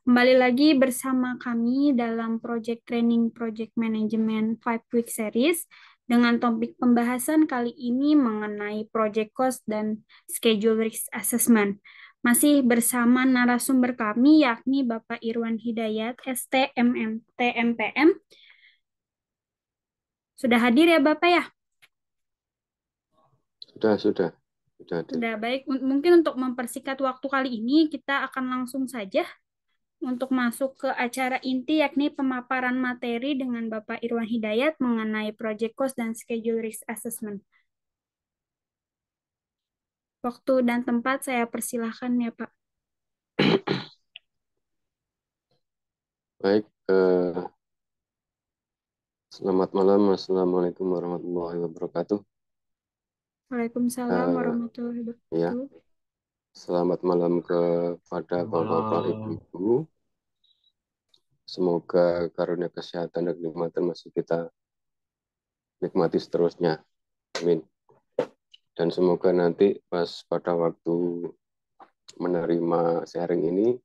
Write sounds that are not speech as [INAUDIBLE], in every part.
Kembali lagi bersama kami dalam Project Training Project Management five Week Series dengan topik pembahasan kali ini mengenai Project Cost dan Schedule Risk Assessment. Masih bersama narasumber kami yakni Bapak Irwan Hidayat, STMM, TMPM. Sudah hadir ya Bapak ya? Sudah, sudah. Sudah, sudah baik. Mungkin untuk mempersingkat waktu kali ini, kita akan langsung saja untuk masuk ke acara inti yakni pemaparan materi dengan Bapak Irwan Hidayat mengenai project cost dan schedule risk assessment. Waktu dan tempat saya persilahkan ya Pak. [COUGHS] Baik, eh, selamat malam. Assalamualaikum warahmatullahi wabarakatuh. Waalaikumsalam uh, warahmatullahi wabarakatuh. Ya. Selamat malam kepada Bapak-bapak, Ibu-ibu. Semoga karunia kesehatan dan kenikmatan masih kita nikmati seterusnya. Amin. Dan semoga nanti pas pada waktu menerima sharing ini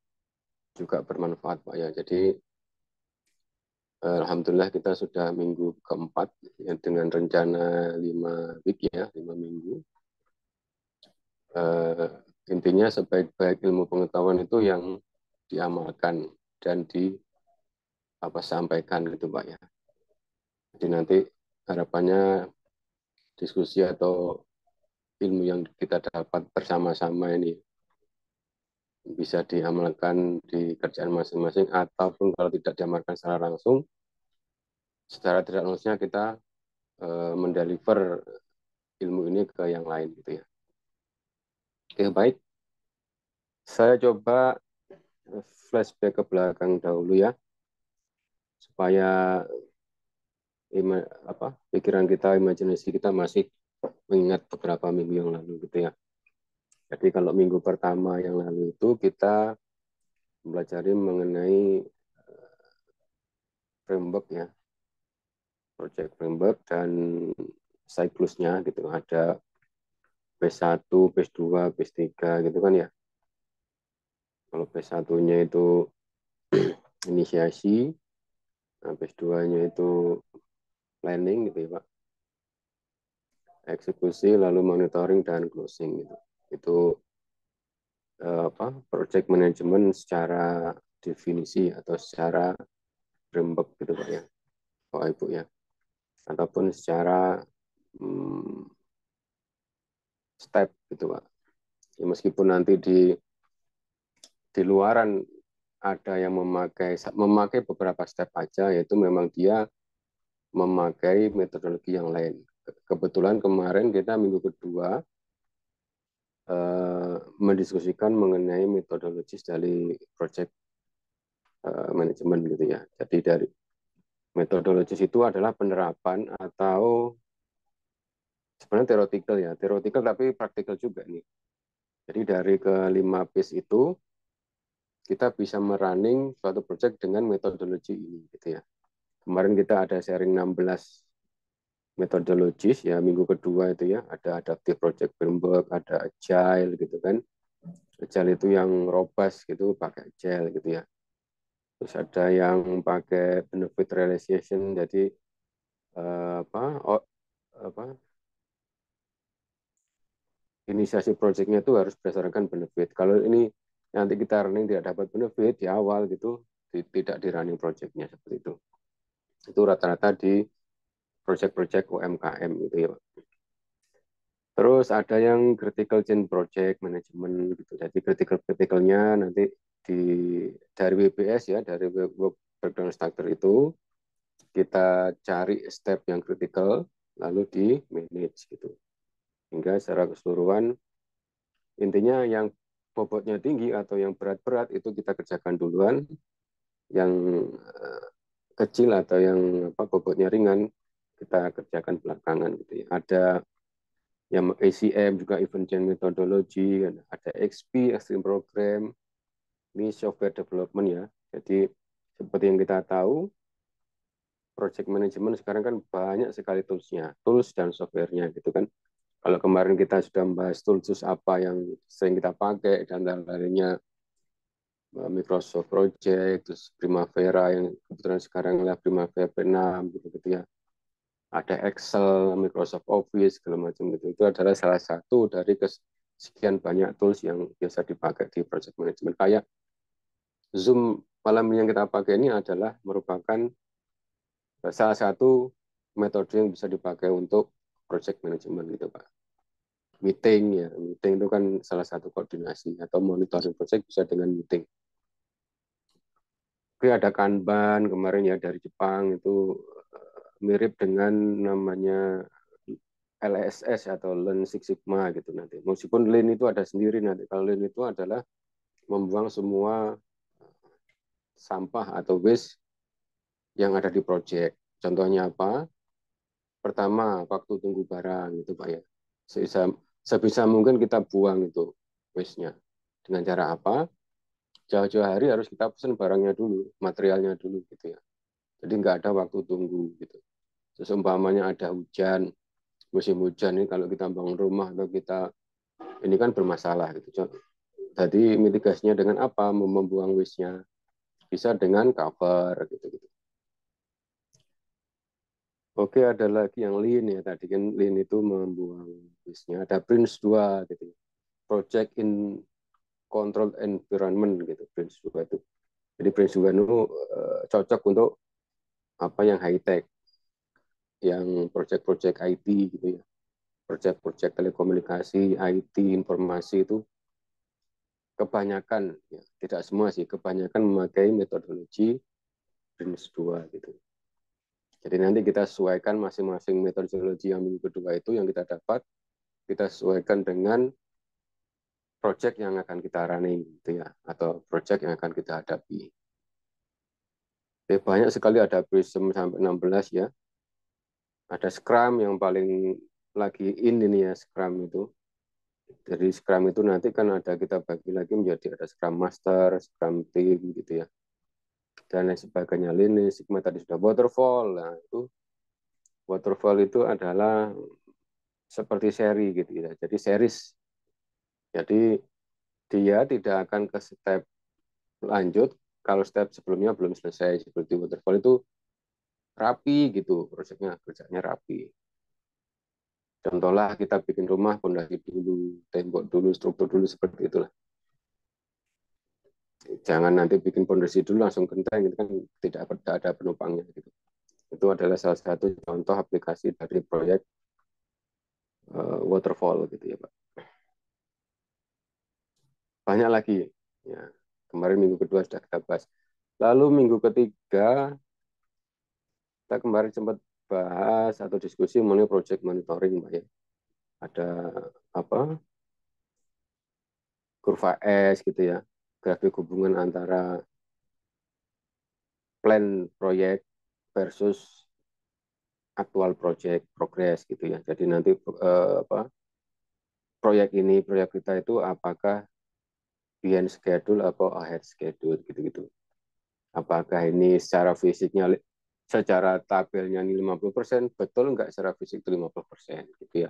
juga bermanfaat Pak ya. Jadi Alhamdulillah kita sudah minggu keempat ya, dengan rencana lima week ya, lima minggu. Uh, Intinya sebaik-baik ilmu pengetahuan itu yang diamalkan dan di apa sampaikan gitu Pak ya. Jadi nanti harapannya diskusi atau ilmu yang kita dapat bersama-sama ini bisa diamalkan di kerjaan masing-masing ataupun kalau tidak diamalkan secara langsung secara tidak langsungnya kita e, mendeliver ilmu ini ke yang lain gitu ya ya baik. Saya coba flashback ke belakang dahulu ya. Supaya ima, apa pikiran kita, imajinasi kita masih mengingat beberapa minggu yang lalu gitu ya. Jadi kalau minggu pertama yang lalu itu kita mempelajari mengenai eh, framework ya, project framework dan siklusnya gitu. Ada base 1, base 2, base 3 gitu kan ya. Kalau base 1-nya itu [CLEARS THROAT] inisiasi, nah base 2-nya itu planning gitu ya Pak. Eksekusi, lalu monitoring dan closing gitu. Itu eh, apa project management secara definisi atau secara rembek gitu Pak ya. Pak Ibu ya. Ataupun secara hmm, step gitu pak ya, meskipun nanti di di luaran ada yang memakai memakai beberapa step aja yaitu memang dia memakai metodologi yang lain kebetulan kemarin kita minggu kedua eh, mendiskusikan mengenai metodologis dari project eh, manajemen gitu ya jadi dari metodologis itu adalah penerapan atau sebenarnya teoretikal ya, teoretikal tapi praktikal juga nih. Jadi dari kelima piece itu kita bisa merunning suatu project dengan metodologi ini gitu ya. Kemarin kita ada sharing 16 metodologis ya minggu kedua itu ya ada adaptive project framework, ada agile gitu kan. Agile itu yang robust gitu pakai agile gitu ya. Terus ada yang pakai benefit realization jadi eh, apa apa inisiasi proyeknya itu harus berdasarkan benefit. Kalau ini nanti kita running tidak dapat benefit di awal gitu, di, tidak di running proyeknya seperti itu. Itu rata-rata di project-project UMKM gitu ya. Terus ada yang critical chain project management gitu. Jadi critical criticalnya nanti di dari WBS ya dari work breakdown structure itu kita cari step yang critical lalu di manage gitu. Hingga secara keseluruhan, intinya yang bobotnya tinggi atau yang berat-berat itu kita kerjakan duluan, yang eh, kecil atau yang apa bobotnya ringan kita kerjakan belakangan gitu ya. Ada yang ACM juga event chain methodology, ada XP extreme program, ini software development ya. Jadi seperti yang kita tahu, project management sekarang kan banyak sekali toolsnya, tools dan softwarenya gitu kan. Kalau kemarin kita sudah membahas tools apa yang sering kita pakai, dan lainnya eh, Microsoft Project, terus Primavera yang kebetulan sekarang lah Primavera P6 gitu-gitu ya. Ada Excel, Microsoft Office, segala macam gitu. Itu adalah salah satu dari sekian banyak tools yang biasa dipakai di project management. Kayak Zoom malam yang kita pakai ini adalah merupakan salah satu metode yang bisa dipakai untuk project management gitu Pak. Meeting ya, meeting itu kan salah satu koordinasi atau monitoring project bisa dengan meeting. Oke, ada Kanban kemarin ya dari Jepang itu eh, mirip dengan namanya LSS atau Lean Six Sigma gitu nanti. Meskipun Lean itu ada sendiri nanti. Kalau Lean itu adalah membuang semua eh, sampah atau waste yang ada di project. Contohnya apa? pertama waktu tunggu barang itu Pak ya. Sebisa sebisa mungkin kita buang itu waste-nya. Dengan cara apa? Jauh-jauh hari harus kita pesen barangnya dulu, materialnya dulu gitu ya. Jadi nggak ada waktu tunggu gitu. Terus ada hujan, musim hujan ini kalau kita bangun rumah atau kita ini kan bermasalah gitu. Jadi mitigasinya dengan apa? Membuang waste-nya bisa dengan cover gitu gitu. Oke, ada lagi yang Lean ya. Tadi kan Lean itu membuang bisnya. Ada Prince 2 gitu. Ya. Project in Control Environment gitu. Prince 2 itu. Jadi Prince 2 itu uh, cocok untuk apa yang high tech, yang project-project IT gitu ya. Project-project telekomunikasi, IT, informasi itu kebanyakan ya, tidak semua sih, kebanyakan memakai metodologi Prince 2 gitu jadi nanti kita sesuaikan masing-masing metodologi yang minggu kedua itu yang kita dapat, kita sesuaikan dengan project yang akan kita running gitu ya, atau project yang akan kita hadapi. Jadi banyak sekali ada Prism sampai 16 ya. Ada Scrum yang paling lagi in ini ya Scrum itu. Jadi Scrum itu nanti kan ada kita bagi lagi menjadi ada Scrum Master, Scrum Team gitu ya dan lain sebagainya lini sigma tadi sudah waterfall nah itu waterfall itu adalah seperti seri gitu ya jadi series jadi dia tidak akan ke step lanjut kalau step sebelumnya belum selesai seperti waterfall itu rapi gitu prosesnya kerjanya rapi contohlah kita bikin rumah pondasi dulu tembok dulu struktur dulu seperti itulah jangan nanti bikin pondasi dulu langsung genteng itu kan tidak ada penumpangnya gitu itu adalah salah satu contoh aplikasi dari proyek uh, waterfall gitu ya pak banyak lagi ya kemarin minggu kedua sudah kita bahas lalu minggu ketiga kita kemarin sempat bahas atau diskusi mengenai project monitoring pak ya ada apa kurva S gitu ya grafik hubungan antara plan proyek versus aktual proyek progres gitu ya. Jadi nanti eh, apa proyek ini proyek kita itu apakah behind schedule atau ahead schedule gitu-gitu. Apakah ini secara fisiknya secara tabelnya ini 50% betul nggak secara fisik itu 50% gitu ya.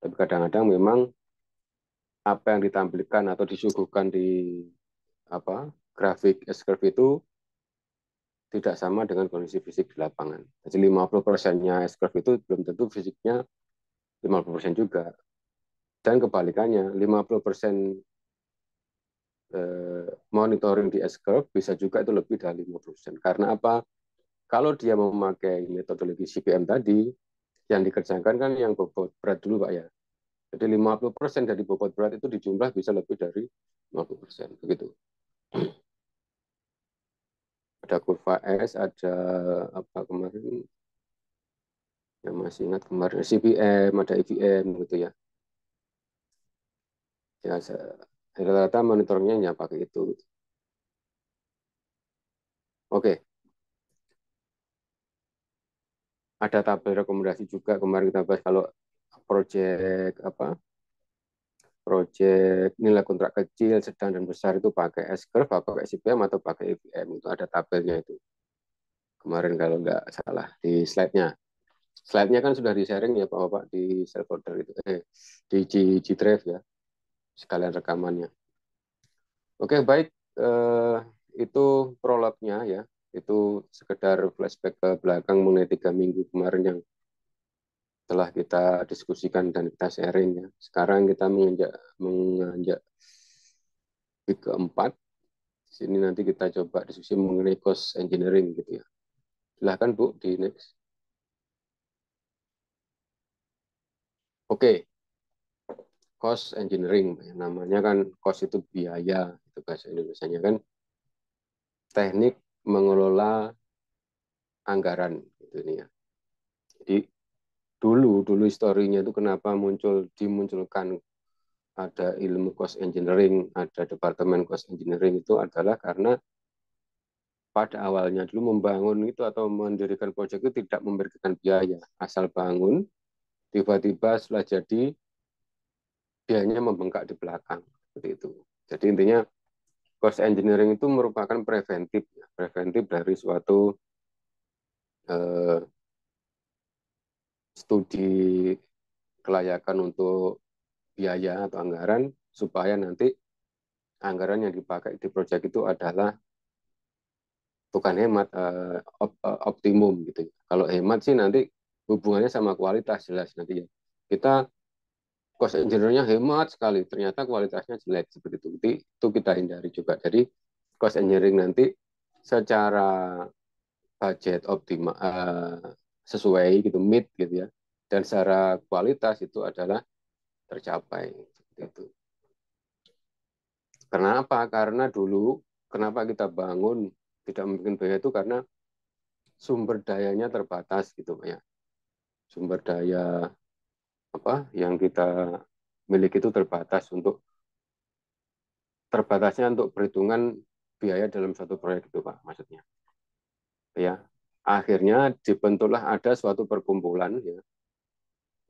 Tapi kadang-kadang memang apa yang ditampilkan atau disuguhkan di apa grafik S curve itu tidak sama dengan kondisi fisik di lapangan. Jadi 50 persennya S curve itu belum tentu fisiknya 50 persen juga. Dan kebalikannya, 50 persen eh, monitoring di S curve bisa juga itu lebih dari 50 persen. Karena apa? Kalau dia memakai metodologi CPM tadi, yang dikerjakan kan yang bobot berat dulu Pak ya. Jadi 50 persen dari bobot berat itu dijumlah bisa lebih dari 50 persen. Begitu ada kurva S, ada apa kemarin yang masih ingat kemarin CPM, ada IPM e gitu ya. Ya rata-rata monitornya ya pakai itu. Gitu. Oke. Ada tabel rekomendasi juga kemarin kita bahas kalau project apa project nilai kontrak kecil, sedang dan besar itu pakai S-curve atau pakai CPM atau pakai EPM itu ada tabelnya itu. Kemarin kalau nggak salah di slide-nya. Slide-nya kan sudah di-sharing ya Pak-Bapak di self order itu eh di G, G Drive ya. Sekalian rekamannya. Oke, baik eh, itu prolognya ya. Itu sekedar flashback ke belakang mengenai tiga minggu kemarin yang telah kita diskusikan dan kita sharing ya. Sekarang kita menginjak menginjak di keempat. Di sini nanti kita coba diskusi mengenai cost engineering gitu ya. Silahkan Bu di next. Oke. Cost engineering namanya kan cost itu biaya itu bahasa indonesia kan. Teknik mengelola anggaran gitu nih ya. Jadi dulu dulu historinya itu kenapa muncul dimunculkan ada ilmu cost engineering, ada departemen cost engineering itu adalah karena pada awalnya dulu membangun itu atau mendirikan proyek itu tidak memberikan biaya, asal bangun, tiba-tiba setelah jadi biayanya membengkak di belakang seperti itu. Jadi intinya cost engineering itu merupakan preventif, ya. preventif dari suatu eh, studi kelayakan untuk biaya atau anggaran supaya nanti anggaran yang dipakai di proyek itu adalah bukan hemat eh, eh, optimum gitu. Ya. Kalau hemat sih nanti hubungannya sama kualitas jelas nanti ya. Kita cost engineer-nya hemat sekali, ternyata kualitasnya jelek seperti itu. Jadi, itu kita hindari juga. Jadi cost engineering nanti secara budget optimal eh, sesuai gitu mid gitu ya dan secara kualitas itu adalah tercapai itu karena karena dulu kenapa kita bangun tidak mungkin biaya itu karena sumber dayanya terbatas gitu ya sumber daya apa yang kita miliki itu terbatas untuk terbatasnya untuk perhitungan biaya dalam satu proyek itu pak maksudnya ya akhirnya dibentuklah ada suatu perkumpulan ya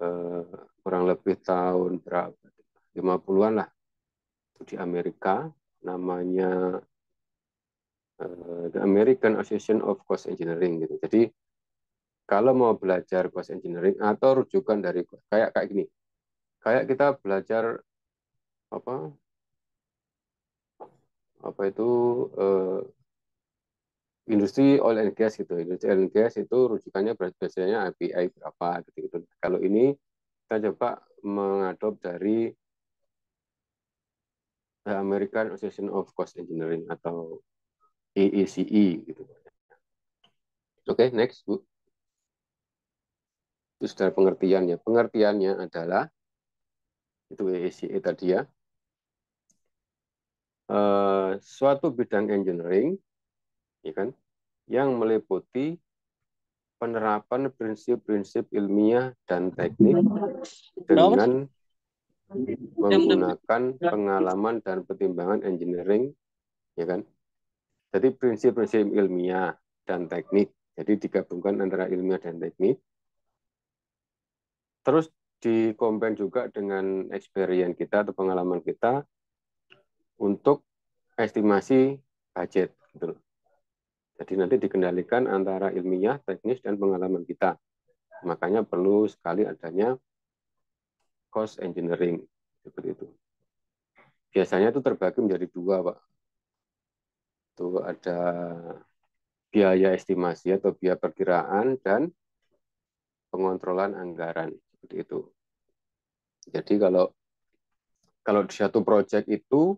eh, kurang lebih tahun berapa 50-an lah di Amerika namanya eh, The American Association of Cost Engineering gitu. Jadi kalau mau belajar cost engineering atau rujukan dari kayak kayak gini. Kayak kita belajar apa? Apa itu eh, industri oil and gas gitu. Industri oil and gas itu rujukannya biasanya API berapa gitu. -gitu. Kalau ini kita coba mengadop dari The American Association of Cost Engineering atau AACE gitu. Oke, okay, next Bu. Itu sudah pengertiannya. Pengertiannya adalah itu AACE tadi ya. Uh, suatu bidang engineering ya kan? Yang meliputi penerapan prinsip-prinsip ilmiah dan teknik dengan menggunakan pengalaman dan pertimbangan engineering, ya kan? Jadi prinsip-prinsip ilmiah dan teknik, jadi digabungkan antara ilmiah dan teknik. Terus dikombin juga dengan experience kita atau pengalaman kita untuk estimasi budget, gitu loh. Jadi nanti dikendalikan antara ilmiah, teknis, dan pengalaman kita. Makanya perlu sekali adanya cost engineering. Seperti itu. Biasanya itu terbagi menjadi dua, Pak. Itu ada biaya estimasi atau biaya perkiraan dan pengontrolan anggaran. Seperti itu. Jadi kalau kalau di satu proyek itu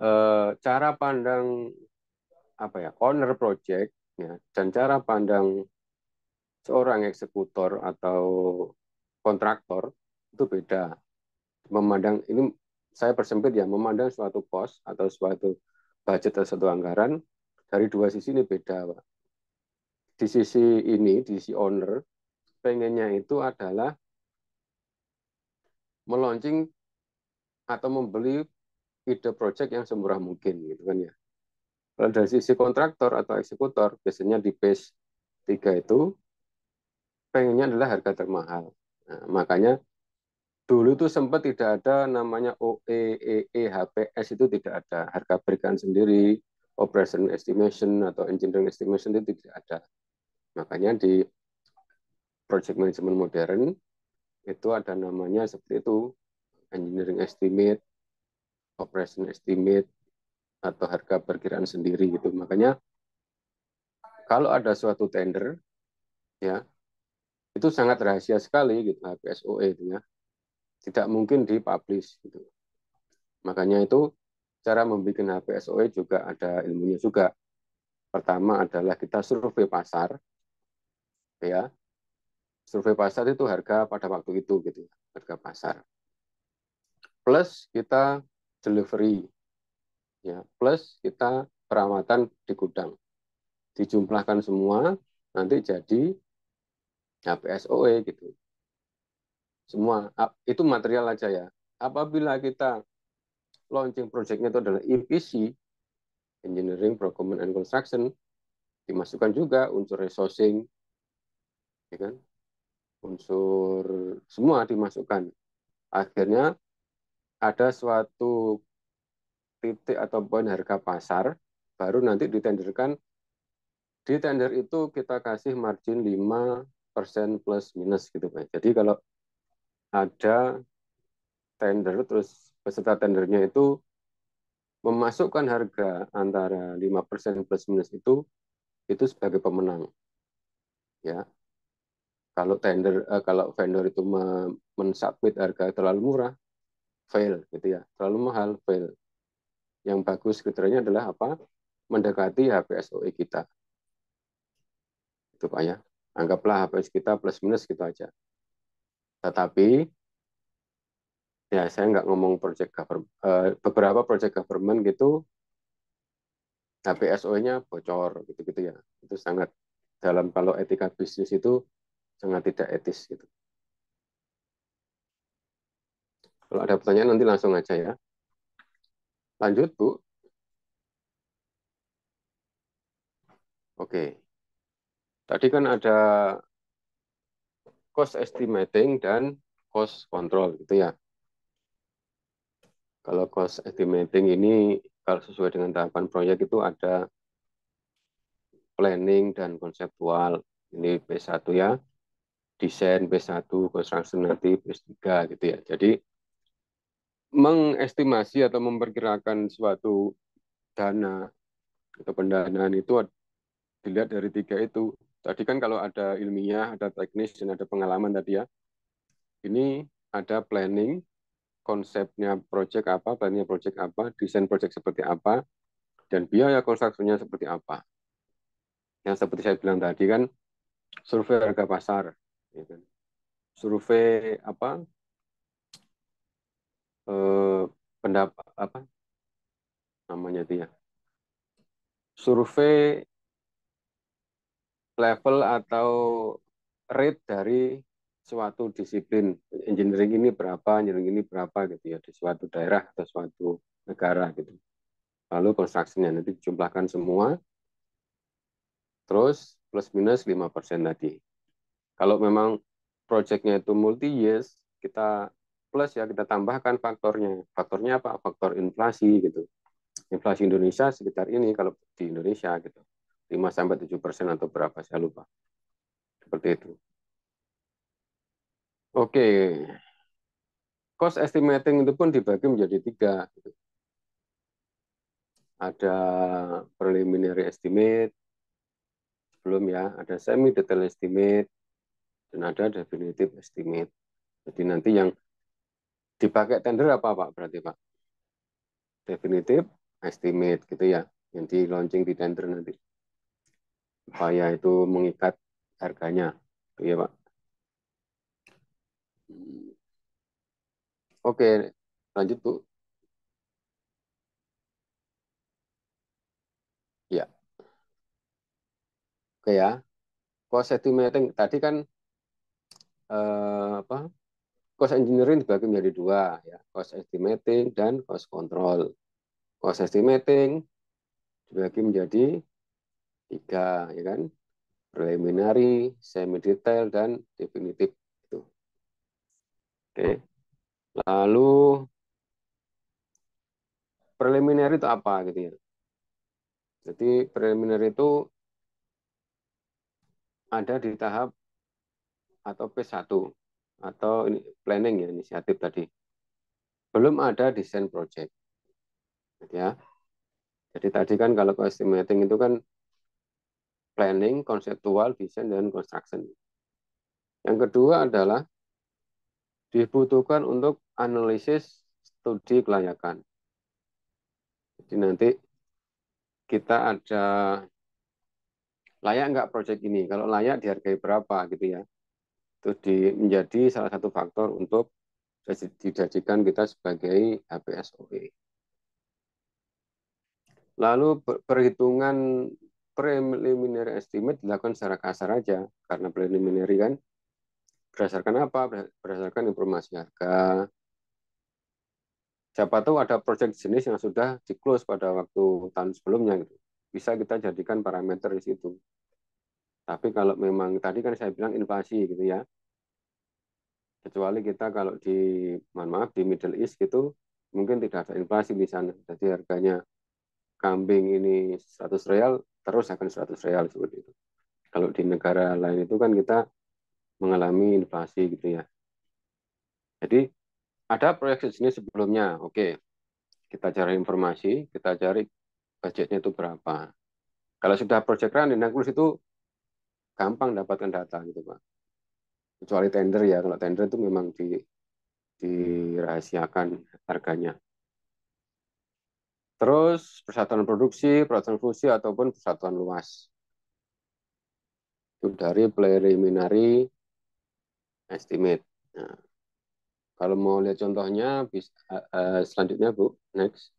eh, cara pandang apa ya owner project ya, dan cara pandang seorang eksekutor atau kontraktor itu beda memandang ini saya persempit ya memandang suatu pos atau suatu budget atau suatu anggaran dari dua sisi ini beda pak di sisi ini di sisi owner pengennya itu adalah meluncing atau membeli ide project yang semurah mungkin gitu kan ya kalau eh, dari sisi kontraktor atau eksekutor, biasanya di base 3 itu pengennya adalah harga termahal. Nah, makanya dulu itu sempat tidak ada namanya OE, e, e HPS itu tidak ada. Harga berikan sendiri, operation estimation atau engineering estimation itu tidak ada. Makanya di project management modern itu ada namanya seperti itu engineering estimate, operation estimate, atau harga perkiraan sendiri gitu. Makanya kalau ada suatu tender ya itu sangat rahasia sekali gitu HPSOE itu ya. Tidak mungkin dipublish gitu. Makanya itu cara membuat HPSOE juga ada ilmunya juga. Pertama adalah kita survei pasar ya. Survei pasar itu harga pada waktu itu gitu, harga pasar. Plus kita delivery ya plus kita perawatan di gudang dijumlahkan semua nanti jadi HPSOE gitu semua itu material aja ya apabila kita launching projectnya itu adalah EPC Engineering Procurement and Construction dimasukkan juga unsur resourcing ya kan unsur semua dimasukkan akhirnya ada suatu titik atau poin harga pasar, baru nanti ditenderkan. Di tender itu kita kasih margin 5% plus minus gitu Pak. Jadi kalau ada tender terus peserta tendernya itu memasukkan harga antara 5% plus minus itu itu sebagai pemenang. Ya. Kalau tender eh, kalau vendor itu mensubmit harga terlalu murah, fail gitu ya. Terlalu mahal, fail yang bagus kriterianya adalah apa? Mendekati HPSOE kita. Itu Pak ya. Anggaplah HPS e kita plus minus gitu aja. Tetapi ya saya nggak ngomong project government, eh, beberapa project government gitu HPSO-nya bocor gitu-gitu ya. Itu sangat dalam kalau etika bisnis itu sangat tidak etis gitu. Kalau ada pertanyaan nanti langsung aja ya. Lanjut, Bu. Oke. Tadi kan ada cost estimating dan cost control gitu ya. Kalau cost estimating ini kalau sesuai dengan tahapan proyek itu ada planning dan konseptual. Ini P1 ya. Desain P1, construction nanti P3 gitu ya. Jadi mengestimasi atau memperkirakan suatu dana atau pendanaan itu dilihat dari tiga itu. Tadi kan kalau ada ilmiah, ada teknis, dan ada pengalaman tadi ya. Ini ada planning, konsepnya project apa, planning project apa, desain project seperti apa, dan biaya konstruksinya seperti apa. Yang seperti saya bilang tadi kan, survei harga pasar. Ya kan. Survei apa eh, pendapat apa namanya itu ya survei level atau rate dari suatu disiplin engineering ini berapa, engineering ini berapa gitu ya di suatu daerah atau suatu negara gitu. Lalu konstruksinya nanti jumlahkan semua, terus plus minus 5% tadi. Kalau memang proyeknya itu multi years, kita plus ya kita tambahkan faktornya. Faktornya apa? Faktor inflasi gitu. Inflasi Indonesia sekitar ini kalau di Indonesia gitu. 5 sampai 7 persen atau berapa saya lupa. Seperti itu. Oke. Cost estimating itu pun dibagi menjadi tiga. Gitu. Ada preliminary estimate, belum ya, ada semi detail estimate, dan ada definitive estimate. Jadi nanti yang dipakai tender apa Pak berarti Pak? Definitif, estimate gitu ya, yang di launching di tender nanti. Supaya itu mengikat harganya, gitu ya Pak. Oke, lanjut Bu. Ya. Oke ya. Cost estimating tadi kan eh, apa? cost engineering dibagi menjadi dua, ya, cost estimating dan cost control. Cost estimating dibagi menjadi tiga, ya kan? Preliminary, semi detail, dan definitif. Gitu. Oke. Lalu preliminary itu apa gitu ya? Jadi preliminary itu ada di tahap atau P1 atau ini planning ya inisiatif tadi belum ada desain project gitu ya jadi tadi kan kalau estimating itu kan planning konseptual desain dan construction yang kedua adalah dibutuhkan untuk analisis studi kelayakan jadi nanti kita ada layak nggak proyek ini kalau layak dihargai berapa gitu ya itu di, menjadi salah satu faktor untuk dijadikan kita sebagai HPSOE. Lalu perhitungan preliminary estimate dilakukan secara kasar saja karena preliminary kan berdasarkan apa? Berdasarkan informasi harga. Siapa tahu ada proyek jenis yang sudah di close pada waktu tahun sebelumnya gitu. Bisa kita jadikan parameter di situ. Tapi kalau memang tadi kan saya bilang inflasi gitu ya. Kecuali kita kalau di mohon maaf di Middle East gitu mungkin tidak ada inflasi di sana. Jadi harganya kambing ini 100 real terus akan 100 real seperti itu. Kalau di negara lain itu kan kita mengalami inflasi gitu ya. Jadi ada proyek di sini sebelumnya, oke. Kita cari informasi, kita cari budgetnya itu berapa. Kalau sudah project running, nah itu gampang dapatkan data gitu Pak kecuali tender ya kalau tender itu memang di dirahasiakan harganya terus persatuan produksi persatuan fungsi ataupun persatuan luas itu dari preliminary estimate nah, kalau mau lihat contohnya bisa uh, eh, eh, selanjutnya bu next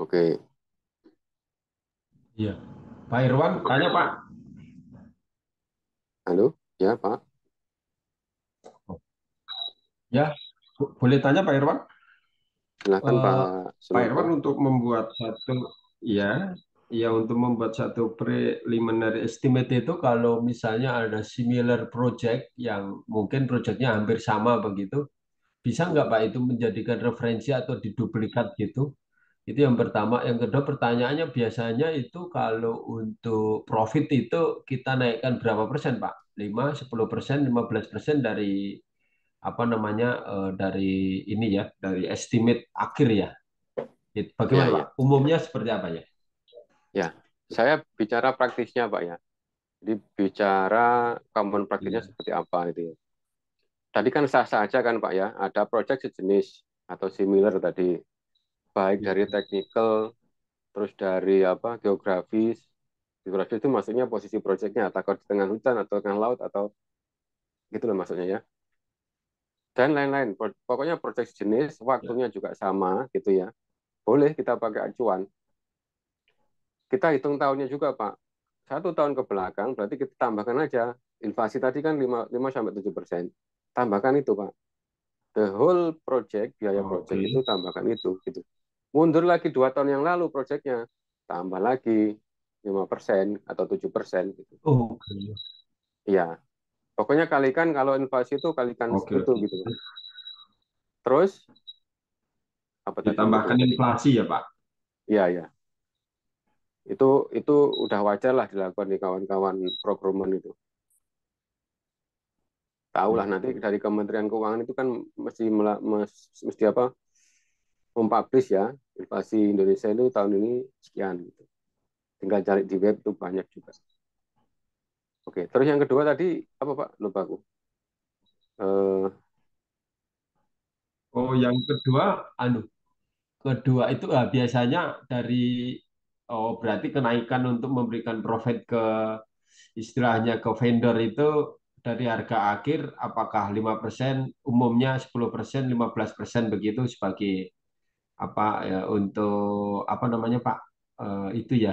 oke okay. iya pak Irwan tanya pak Halo, ya Pak. Ya, boleh tanya Pak Irwan? Silakan Pak. Eh, Silakan. Pak Irwan untuk membuat satu, ya, ya untuk membuat satu preliminary estimate itu kalau misalnya ada similar project yang mungkin projectnya hampir sama begitu, bisa nggak Pak itu menjadikan referensi atau diduplikat gitu? Itu yang pertama. Yang kedua pertanyaannya biasanya itu kalau untuk profit itu kita naikkan berapa persen Pak? 5, 10 persen, 15 persen dari apa namanya eh, dari ini ya dari estimate akhir ya bagaimana ya, ya. pak umumnya seperti apa ya ya saya bicara praktisnya pak ya jadi bicara common praktisnya ya. seperti apa itu ya tadi kan sah sah aja kan pak ya ada project sejenis atau similar tadi baik dari iya. teknikal terus dari apa geografis geografis itu maksudnya posisi proyeknya atau di tengah hutan atau tengah laut atau gitu loh maksudnya ya dan lain-lain pokoknya proyek jenis iya. waktunya juga sama gitu ya boleh kita pakai acuan kita hitung tahunnya juga pak satu tahun ke belakang berarti kita tambahkan aja inflasi tadi kan 5 sampai tujuh persen tambahkan itu pak the whole project biaya oh, project okay. itu tambahkan itu gitu Mundur lagi dua tahun yang lalu proyeknya, tambah lagi lima persen atau 7% gitu. Oh, okay. Iya. iya. Pokoknya kalikan kalau inflasi itu kalikan okay. segitu gitu. Terus apa Ditambahkan inflasi ya, Pak. Iya, iya. Itu itu udah wajar lah dilakukan di kawan-kawan procurement itu. Tahu lah nanti dari Kementerian Keuangan itu kan mesti mesti apa? mempublish ya inflasi Indonesia itu tahun ini sekian gitu. Tinggal cari di web itu banyak juga. Oke, terus yang kedua tadi apa Pak? Lupa aku. Uh, Oh, yang kedua, anu, kedua itu ah, biasanya dari oh berarti kenaikan untuk memberikan profit ke istilahnya ke vendor itu dari harga akhir apakah 5% umumnya 10% 15% begitu sebagai apa ya, untuk apa namanya Pak uh, itu ya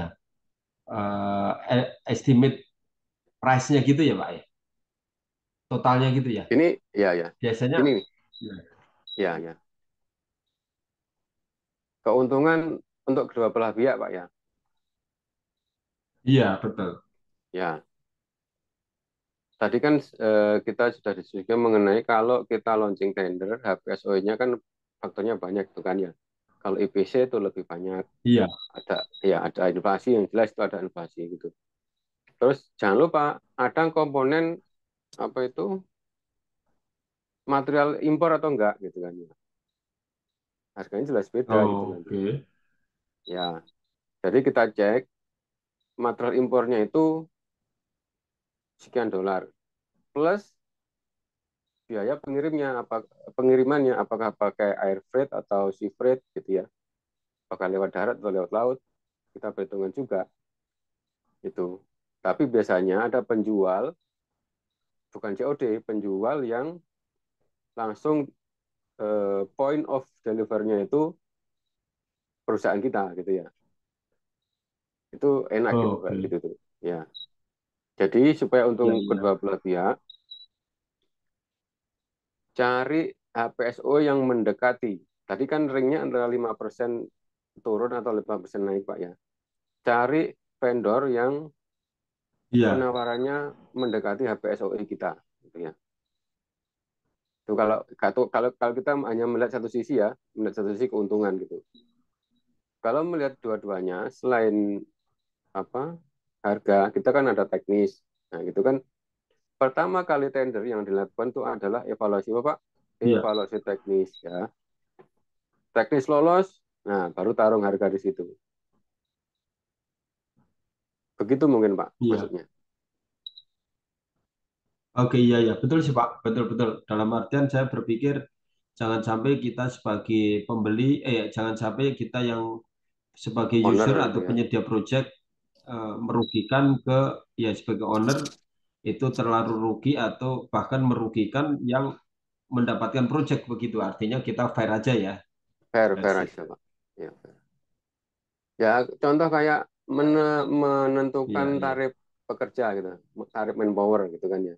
uh, estimate price-nya gitu ya Pak ya totalnya gitu ya ini ya ya biasanya ini iya. ya ya, keuntungan untuk kedua belah pihak Pak ya iya betul ya tadi kan eh, kita sudah diskusikan mengenai kalau kita launching tender HPSO nya kan faktornya banyak itu kan ya. Kalau IPC e itu lebih banyak. Iya. Ada ya ada inovasi yang jelas itu ada inovasi gitu. Terus jangan lupa ada komponen apa itu material impor atau enggak gitu kan ya. Harganya jelas beda oh, gitu kan. Okay. Ya. Jadi kita cek material impornya itu sekian dolar plus biaya pengirimnya apa pengirimannya apakah pakai air freight atau sea freight gitu ya apakah lewat darat atau lewat laut kita perhitungan juga itu tapi biasanya ada penjual bukan COD penjual yang langsung eh, point of delivernya itu perusahaan kita gitu ya itu enak gitu, oh, gitu okay. gitu tuh ya jadi supaya untuk ya, kedua iya. belah pihak cari HPSO eh, yang mendekati. Tadi kan ringnya antara 5% turun atau 5% naik, Pak ya. Cari vendor yang yeah. penawarannya mendekati HPSO e kita, gitu ya. Itu kalau kalau kalau kita hanya melihat satu sisi ya, melihat satu sisi keuntungan gitu. Kalau melihat dua-duanya, selain apa harga, kita kan ada teknis. Nah, gitu kan pertama kali tender yang dilakukan itu adalah evaluasi Bapak, iya. evaluasi yeah. teknis ya. Teknis lolos, nah baru tarung harga di situ. Begitu mungkin Pak yeah. maksudnya. Oke, iya, iya, betul sih, Pak. Betul, betul. Dalam artian, saya berpikir, jangan sampai kita sebagai pembeli, eh, jangan sampai kita yang sebagai owner, user gitu atau ya. penyedia project uh, merugikan ke, ya, sebagai owner itu terlalu rugi atau bahkan merugikan yang mendapatkan proyek begitu. Artinya kita fair aja ya. Fair, fair aja, Pak. Ya, fair. ya contoh kayak men menentukan ya, tarif ya. pekerja gitu, tarif manpower gitu kan ya.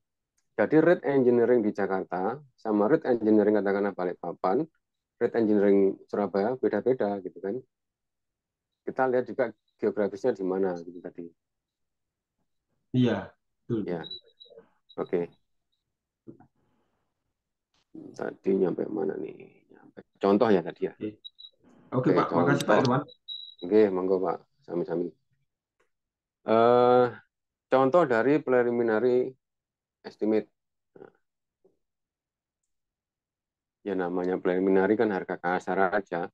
Jadi rate engineering di Jakarta sama rate engineering katakanlah Balikpapan, rate engineering Surabaya beda-beda gitu kan. Kita lihat juga geografisnya di mana gitu tadi. Iya. Hmm. Ya. Oke. Okay. Hmm, tadi nyampe mana nih? Nyampe. Contoh ya tadi ya. Oke, okay, Oke Pak. Contoh. Makasih Pak Irwan. Oke, monggo Pak. Sami-sami. Uh, contoh dari preliminary estimate. Nah. Ya namanya preliminary kan harga kasar aja.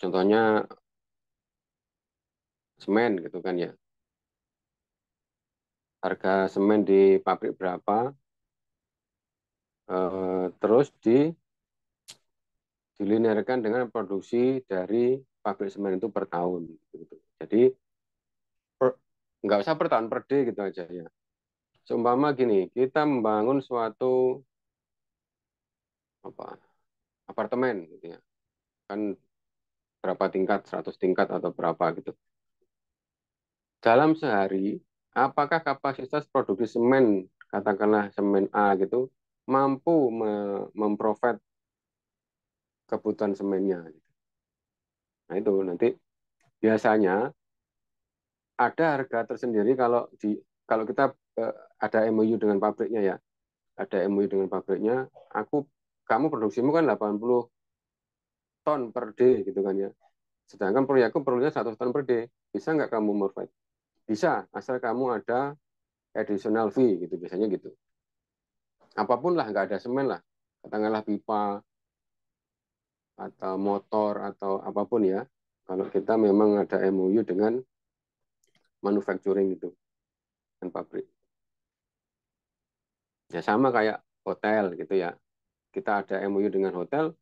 Contohnya semen gitu kan ya harga semen di pabrik berapa, eh, terus di dilinerkan dengan produksi dari pabrik semen itu per tahun. Gitu. Jadi nggak usah per tahun per day gitu aja ya. Seumpama gini, kita membangun suatu apa apartemen gitu ya. Kan berapa tingkat, 100 tingkat atau berapa gitu. Dalam sehari apakah kapasitas produksi semen katakanlah semen A gitu mampu me kebutuhan semennya Nah itu nanti biasanya ada harga tersendiri kalau di kalau kita eh, ada MOU dengan pabriknya ya. Ada MOU dengan pabriknya, aku kamu produksimu kan 80 ton per day gitu kan ya. Sedangkan proyekku perlunya 100 ton per day. Bisa nggak kamu provide bisa, asal kamu ada additional fee gitu biasanya gitu. Apapun lah, nggak ada semen lah. Katakanlah pipa atau motor atau apapun ya. Kalau kita memang ada MOU dengan manufacturing itu dan pabrik. Ya sama kayak hotel gitu ya. Kita ada MOU dengan hotel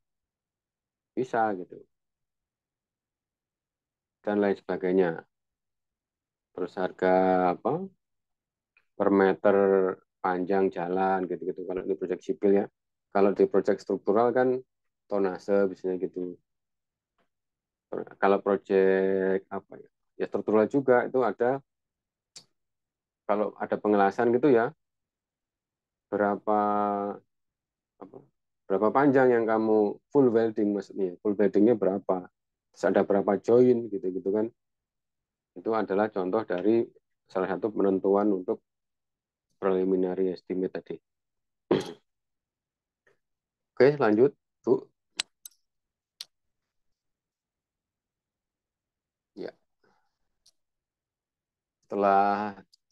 bisa gitu. Dan lain sebagainya terus harga apa per meter panjang jalan gitu-gitu kalau di proyek sipil ya kalau di proyek struktural kan tonase biasanya gitu kalau proyek apa ya ya struktural juga itu ada kalau ada pengelasan gitu ya berapa apa berapa panjang yang kamu full welding maksudnya full weldingnya berapa terus ada berapa join gitu gitu kan itu adalah contoh dari salah satu penentuan untuk preliminary estimate tadi. [CLEARS THROAT] Oke, lanjut, Bu. Ya. Setelah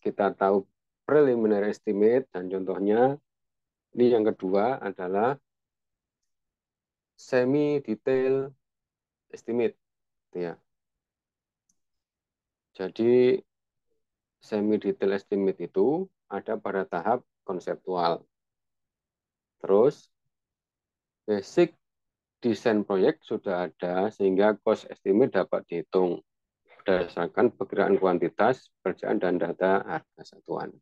kita tahu preliminary estimate dan contohnya, ini yang kedua adalah semi detail estimate, gitu ya jadi semi detail estimate itu ada pada tahap konseptual. Terus basic desain proyek sudah ada sehingga cost estimate dapat dihitung berdasarkan perkiraan kuantitas, pekerjaan dan data harga satuan.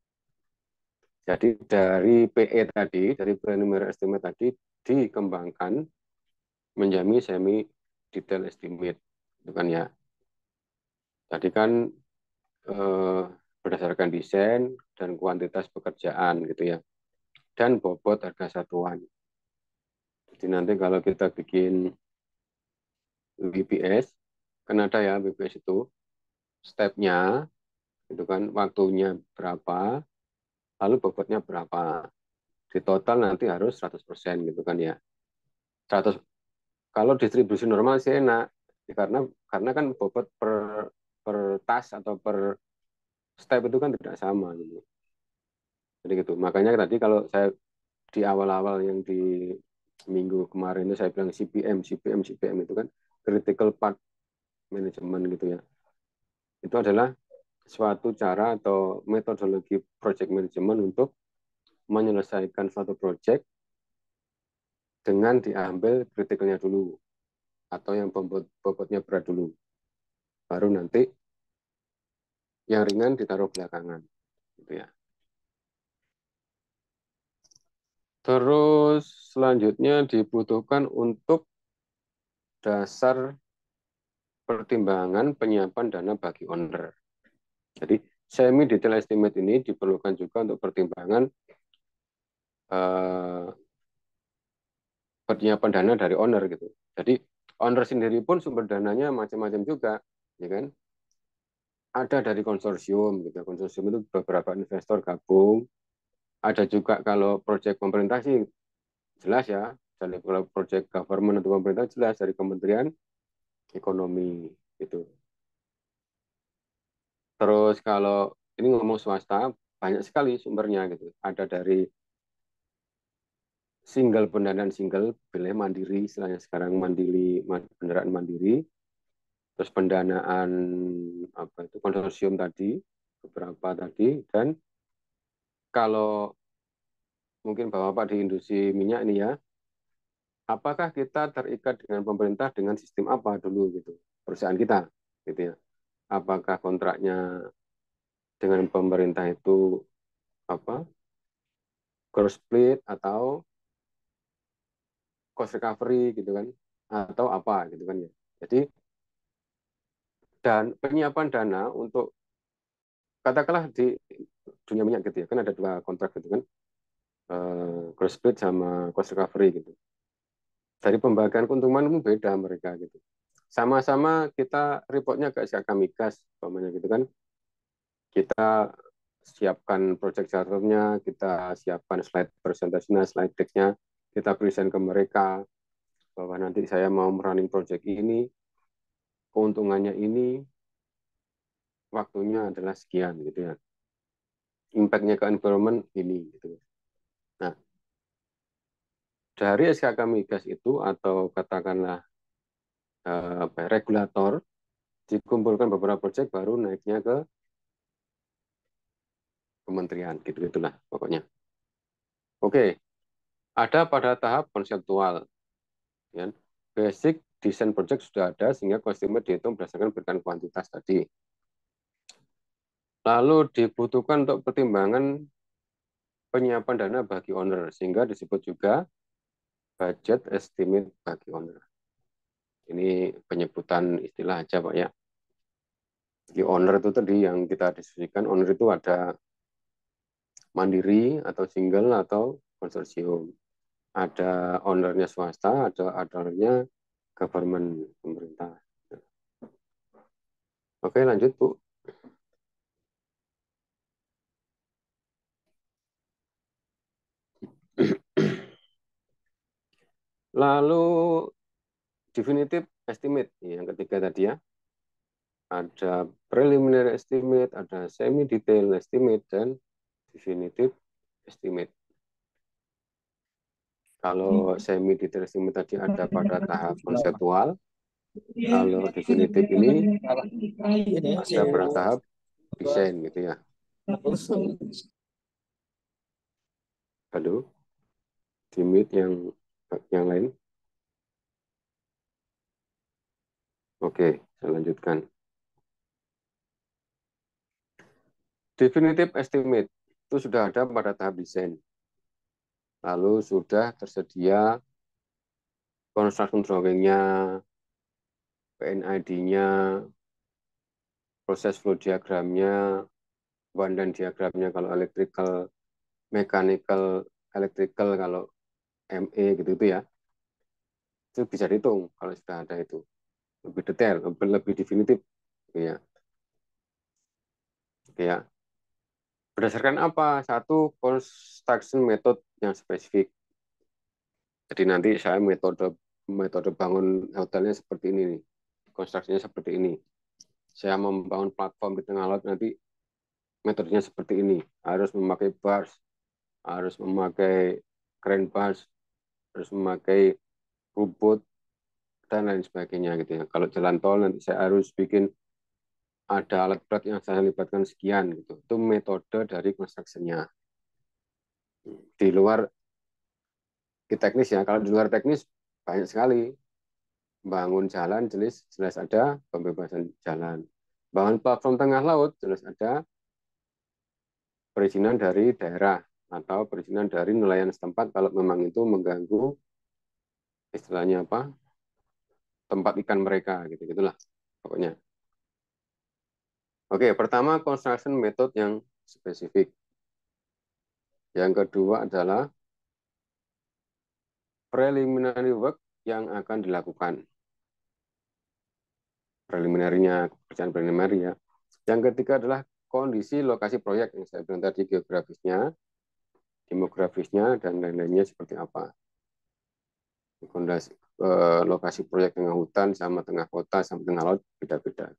Jadi dari PE tadi, dari preliminary estimate tadi dikembangkan menjadi semi detail estimate, bukan ya? Tadi kan eh, berdasarkan desain dan kuantitas pekerjaan gitu ya. Dan bobot harga satuan. Jadi nanti kalau kita bikin WPS kan ada ya WPS itu stepnya, itu kan waktunya berapa, lalu bobotnya berapa. Di total nanti harus 100% gitu kan ya. 100 kalau distribusi normal sih enak karena karena kan bobot per per tas atau per step itu kan tidak sama gitu. Jadi gitu. Makanya tadi kalau saya di awal-awal yang di minggu kemarin itu saya bilang CPM, CPM, CPM itu kan critical part management gitu ya. Itu adalah suatu cara atau metodologi project management untuk menyelesaikan suatu project dengan diambil kritikalnya dulu atau yang bobotnya berat dulu baru nanti yang ringan ditaruh belakangan gitu ya terus selanjutnya dibutuhkan untuk dasar pertimbangan penyiapan dana bagi owner jadi semi detail estimate ini diperlukan juga untuk pertimbangan eh, penyiapan dana dari owner gitu jadi owner sendiri pun sumber dananya macam-macam juga ya kan? Ada dari konsorsium, gitu. Konsorsium itu beberapa investor gabung. Ada juga kalau proyek pemerintah sih jelas ya, dari kalau proyek government atau pemerintah jelas dari Kementerian Ekonomi itu. Terus kalau ini ngomong swasta banyak sekali sumbernya gitu. Ada dari single pendanaan single, boleh mandiri, istilahnya sekarang mandiri, pendanaan mandiri, terus pendanaan apa itu konsorsium tadi beberapa tadi dan kalau mungkin bapak-bapak di industri minyak ini ya apakah kita terikat dengan pemerintah dengan sistem apa dulu gitu perusahaan kita gitu ya apakah kontraknya dengan pemerintah itu apa cross split atau cost recovery gitu kan atau apa gitu kan ya jadi dan penyiapan dana untuk katakanlah di dunia minyak gitu ya kan ada dua kontrak gitu kan uh, eh, cross split sama cost recovery gitu dari pembagian keuntungan itu beda mereka gitu sama-sama kita reportnya ke SKK Migas umpamanya gitu kan kita siapkan project charternya kita siapkan slide presentasinya slide decknya kita present ke mereka bahwa nanti saya mau running project ini keuntungannya ini waktunya adalah sekian gitu ya. Impactnya ke environment ini gitu. Nah, dari SKK migas itu atau katakanlah eh, apa, ya, regulator dikumpulkan beberapa proyek baru naiknya ke kementerian gitu gitulah pokoknya. Oke, ada pada tahap konseptual, ya. basic desain project sudah ada sehingga cost dihitung berdasarkan berikan kuantitas tadi. Lalu dibutuhkan untuk pertimbangan penyiapan dana bagi owner sehingga disebut juga budget estimate bagi owner. Ini penyebutan istilah aja Pak ya. Di owner itu tadi yang kita diskusikan, owner itu ada mandiri atau single atau konsorsium. Ada ownernya swasta, ada ownernya government pemerintah. Oke, lanjut Bu. Lalu definitive estimate yang ketiga tadi ya. Ada preliminary estimate, ada semi detail estimate dan definitive estimate. Kalau semi detail tadi ada pada tahap hmm. konseptual. Hmm. Kalau definitif ini ada pada tahap desain gitu ya. Halo, Timit yang yang lain. Oke, saya lanjutkan. Definitive estimate itu sudah ada pada tahap desain lalu sudah tersedia konstruksi drawing-nya, PNID-nya, proses flow diagramnya, dan diagramnya kalau electrical, mechanical, electrical kalau ME gitu-gitu ya. Itu bisa dihitung kalau sudah ada itu. Lebih detail, lebih definitif gitu ya. Gitu ya. Berdasarkan apa? Satu, construction method yang spesifik. Jadi nanti saya metode metode bangun hotelnya seperti ini nih, konstruksinya seperti ini. Saya membangun platform di tengah laut nanti metodenya seperti ini. Harus memakai bars, harus memakai crane bars, harus memakai rumput dan lain sebagainya gitu ya. Kalau jalan tol nanti saya harus bikin ada alat berat yang saya libatkan sekian gitu. Itu metode dari konstruksinya di luar teknis ya kalau di luar teknis banyak sekali bangun jalan jelas jelas ada pembebasan jalan bangun platform tengah laut jelas ada perizinan dari daerah atau perizinan dari nelayan setempat kalau memang itu mengganggu istilahnya apa tempat ikan mereka gitu gitulah pokoknya oke pertama construction method yang spesifik yang kedua adalah preliminary work yang akan dilakukan. Preliminarinya, pekerjaan preliminary ya. Yang ketiga adalah kondisi lokasi proyek yang saya bilang tadi, geografisnya, demografisnya, dan lain-lainnya seperti apa. Kondisi, eh, lokasi proyek tengah hutan, sama tengah kota, sama tengah laut, beda-beda.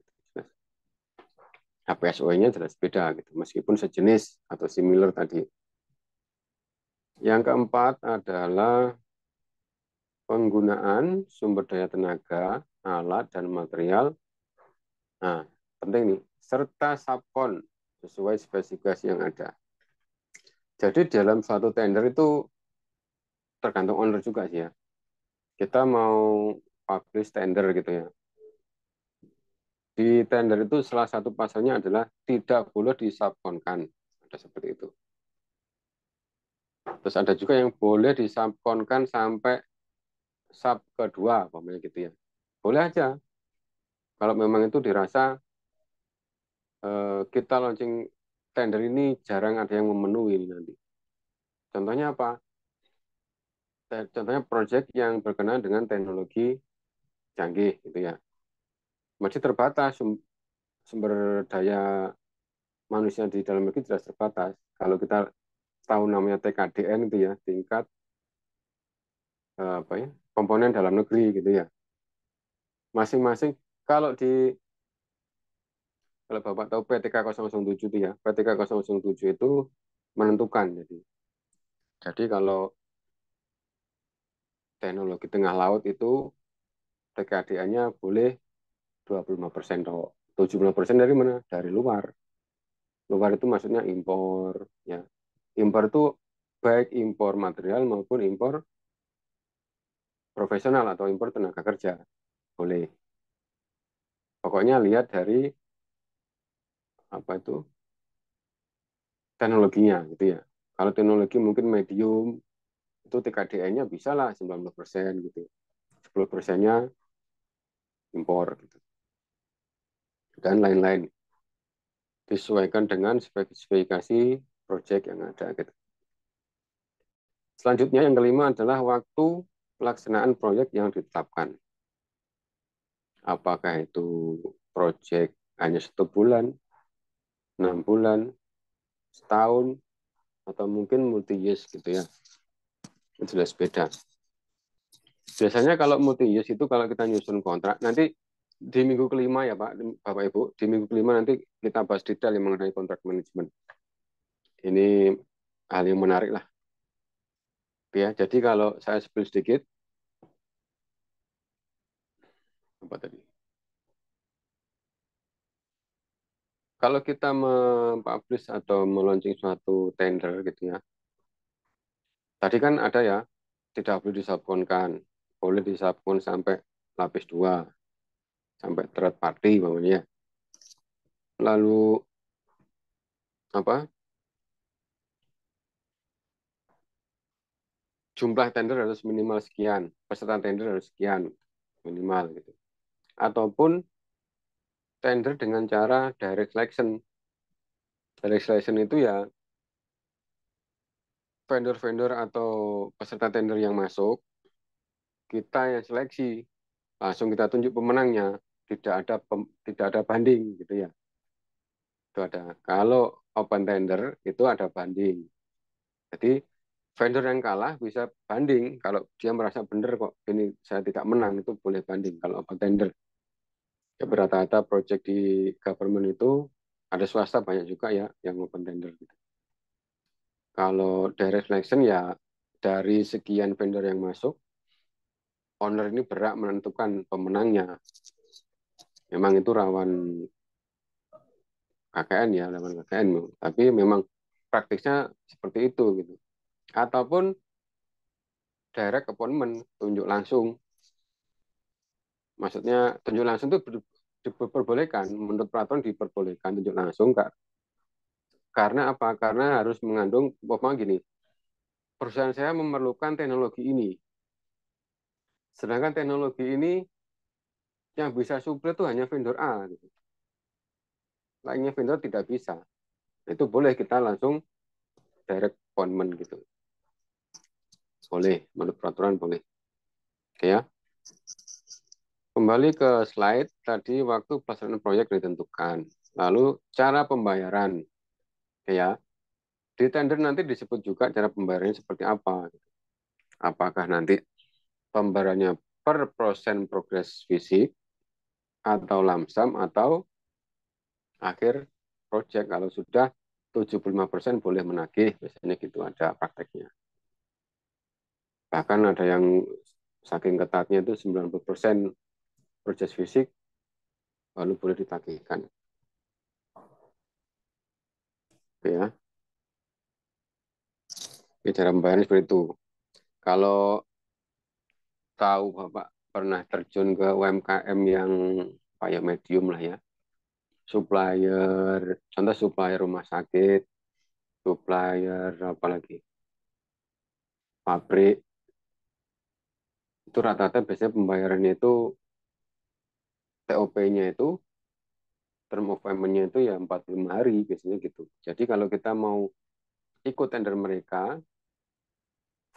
hpso nah, nya jelas beda, gitu. meskipun sejenis atau similar tadi. Yang keempat adalah penggunaan sumber daya tenaga, alat, dan material. Nah, penting nih, serta subkon sesuai spesifikasi yang ada. Jadi dalam satu tender itu tergantung owner juga sih ya. Kita mau publish tender gitu ya. Di tender itu salah satu pasalnya adalah tidak boleh disubkonkan. Ada seperti itu. Terus ada juga yang boleh disubkonkan sampai sub kedua, umpamanya gitu ya. Boleh aja. Kalau memang itu dirasa eh, kita launching tender ini jarang ada yang memenuhi nanti. Contohnya apa? Contohnya proyek yang berkenaan dengan teknologi canggih gitu ya. Masih terbatas sumber daya manusia di dalam negeri jelas terbatas. Kalau kita tahu namanya TKDN itu ya tingkat eh, apa ya komponen dalam negeri gitu ya masing-masing kalau di kalau Bapak tahu PTK 007 itu ya PTK 007 itu menentukan jadi jadi kalau teknologi tengah laut itu tkdn nya boleh 25 persen toh 75 persen dari mana dari luar luar itu maksudnya impor ya impor itu baik impor material maupun impor profesional atau impor tenaga kerja boleh pokoknya lihat dari apa itu teknologinya gitu ya kalau teknologi mungkin medium itu TKDN-nya bisa lah 90% gitu 10 persennya impor gitu dan lain-lain disesuaikan dengan spesifikasi project yang ada. Selanjutnya yang kelima adalah waktu pelaksanaan proyek yang ditetapkan. Apakah itu proyek hanya satu bulan, enam bulan, setahun, atau mungkin multi years gitu ya. Itu jelas beda. Biasanya kalau multi years itu kalau kita nyusun kontrak, nanti di minggu kelima ya Pak, Bapak Ibu, di minggu kelima nanti kita bahas detail yang mengenai kontrak manajemen ini hal yang menarik lah. Ya, jadi kalau saya spill sedikit, apa tadi? Kalau kita mempublish atau meluncing suatu tender gitu ya, tadi kan ada ya, tidak boleh disabkonkan, boleh disabkon sampai lapis dua, sampai third party namanya. Lalu apa jumlah tender harus minimal sekian, peserta tender harus sekian minimal gitu. Ataupun tender dengan cara direct selection. Direct selection itu ya vendor-vendor atau peserta tender yang masuk, kita yang seleksi, langsung kita tunjuk pemenangnya, tidak ada pem, tidak ada banding gitu ya. Itu ada. Kalau open tender itu ada banding. Jadi vendor yang kalah bisa banding kalau dia merasa benar kok ini saya tidak menang itu boleh banding kalau open tender. Ya rata rata project di government itu ada swasta banyak juga ya yang open tender gitu. Kalau direct selection ya dari sekian vendor yang masuk owner ini berhak menentukan pemenangnya. Memang itu rawan KKN ya, rawan KKN, tapi memang praktisnya seperti itu gitu ataupun direct appointment tunjuk langsung maksudnya tunjuk langsung itu diperbolehkan menurut peraturan diperbolehkan tunjuk langsung kak karena apa karena harus mengandung umpama gini perusahaan saya memerlukan teknologi ini sedangkan teknologi ini yang bisa suplai itu hanya vendor A gitu. lainnya vendor tidak bisa nah, itu boleh kita langsung direct appointment gitu boleh, menurut peraturan boleh. Oke ya. Kembali ke slide, tadi waktu pelaksanaan proyek ditentukan. Lalu cara pembayaran. Oke ya. Di tender nanti disebut juga cara pembayarannya seperti apa. Apakah nanti pembayarannya per persen progres fisik atau lamsam atau akhir proyek kalau sudah 75% boleh menagih biasanya gitu ada prakteknya bahkan ada yang saking ketatnya itu 90% proses fisik lalu boleh ditagihkan. ya. Ini cara membayarnya seperti itu. Kalau tahu Bapak pernah terjun ke UMKM yang kayak medium lah ya. Supplier, contoh supplier rumah sakit, supplier apa lagi? Pabrik, itu rata-rata biasanya pembayarannya itu TOP-nya itu term of payment-nya itu ya 45 hari biasanya gitu. Jadi kalau kita mau ikut tender mereka,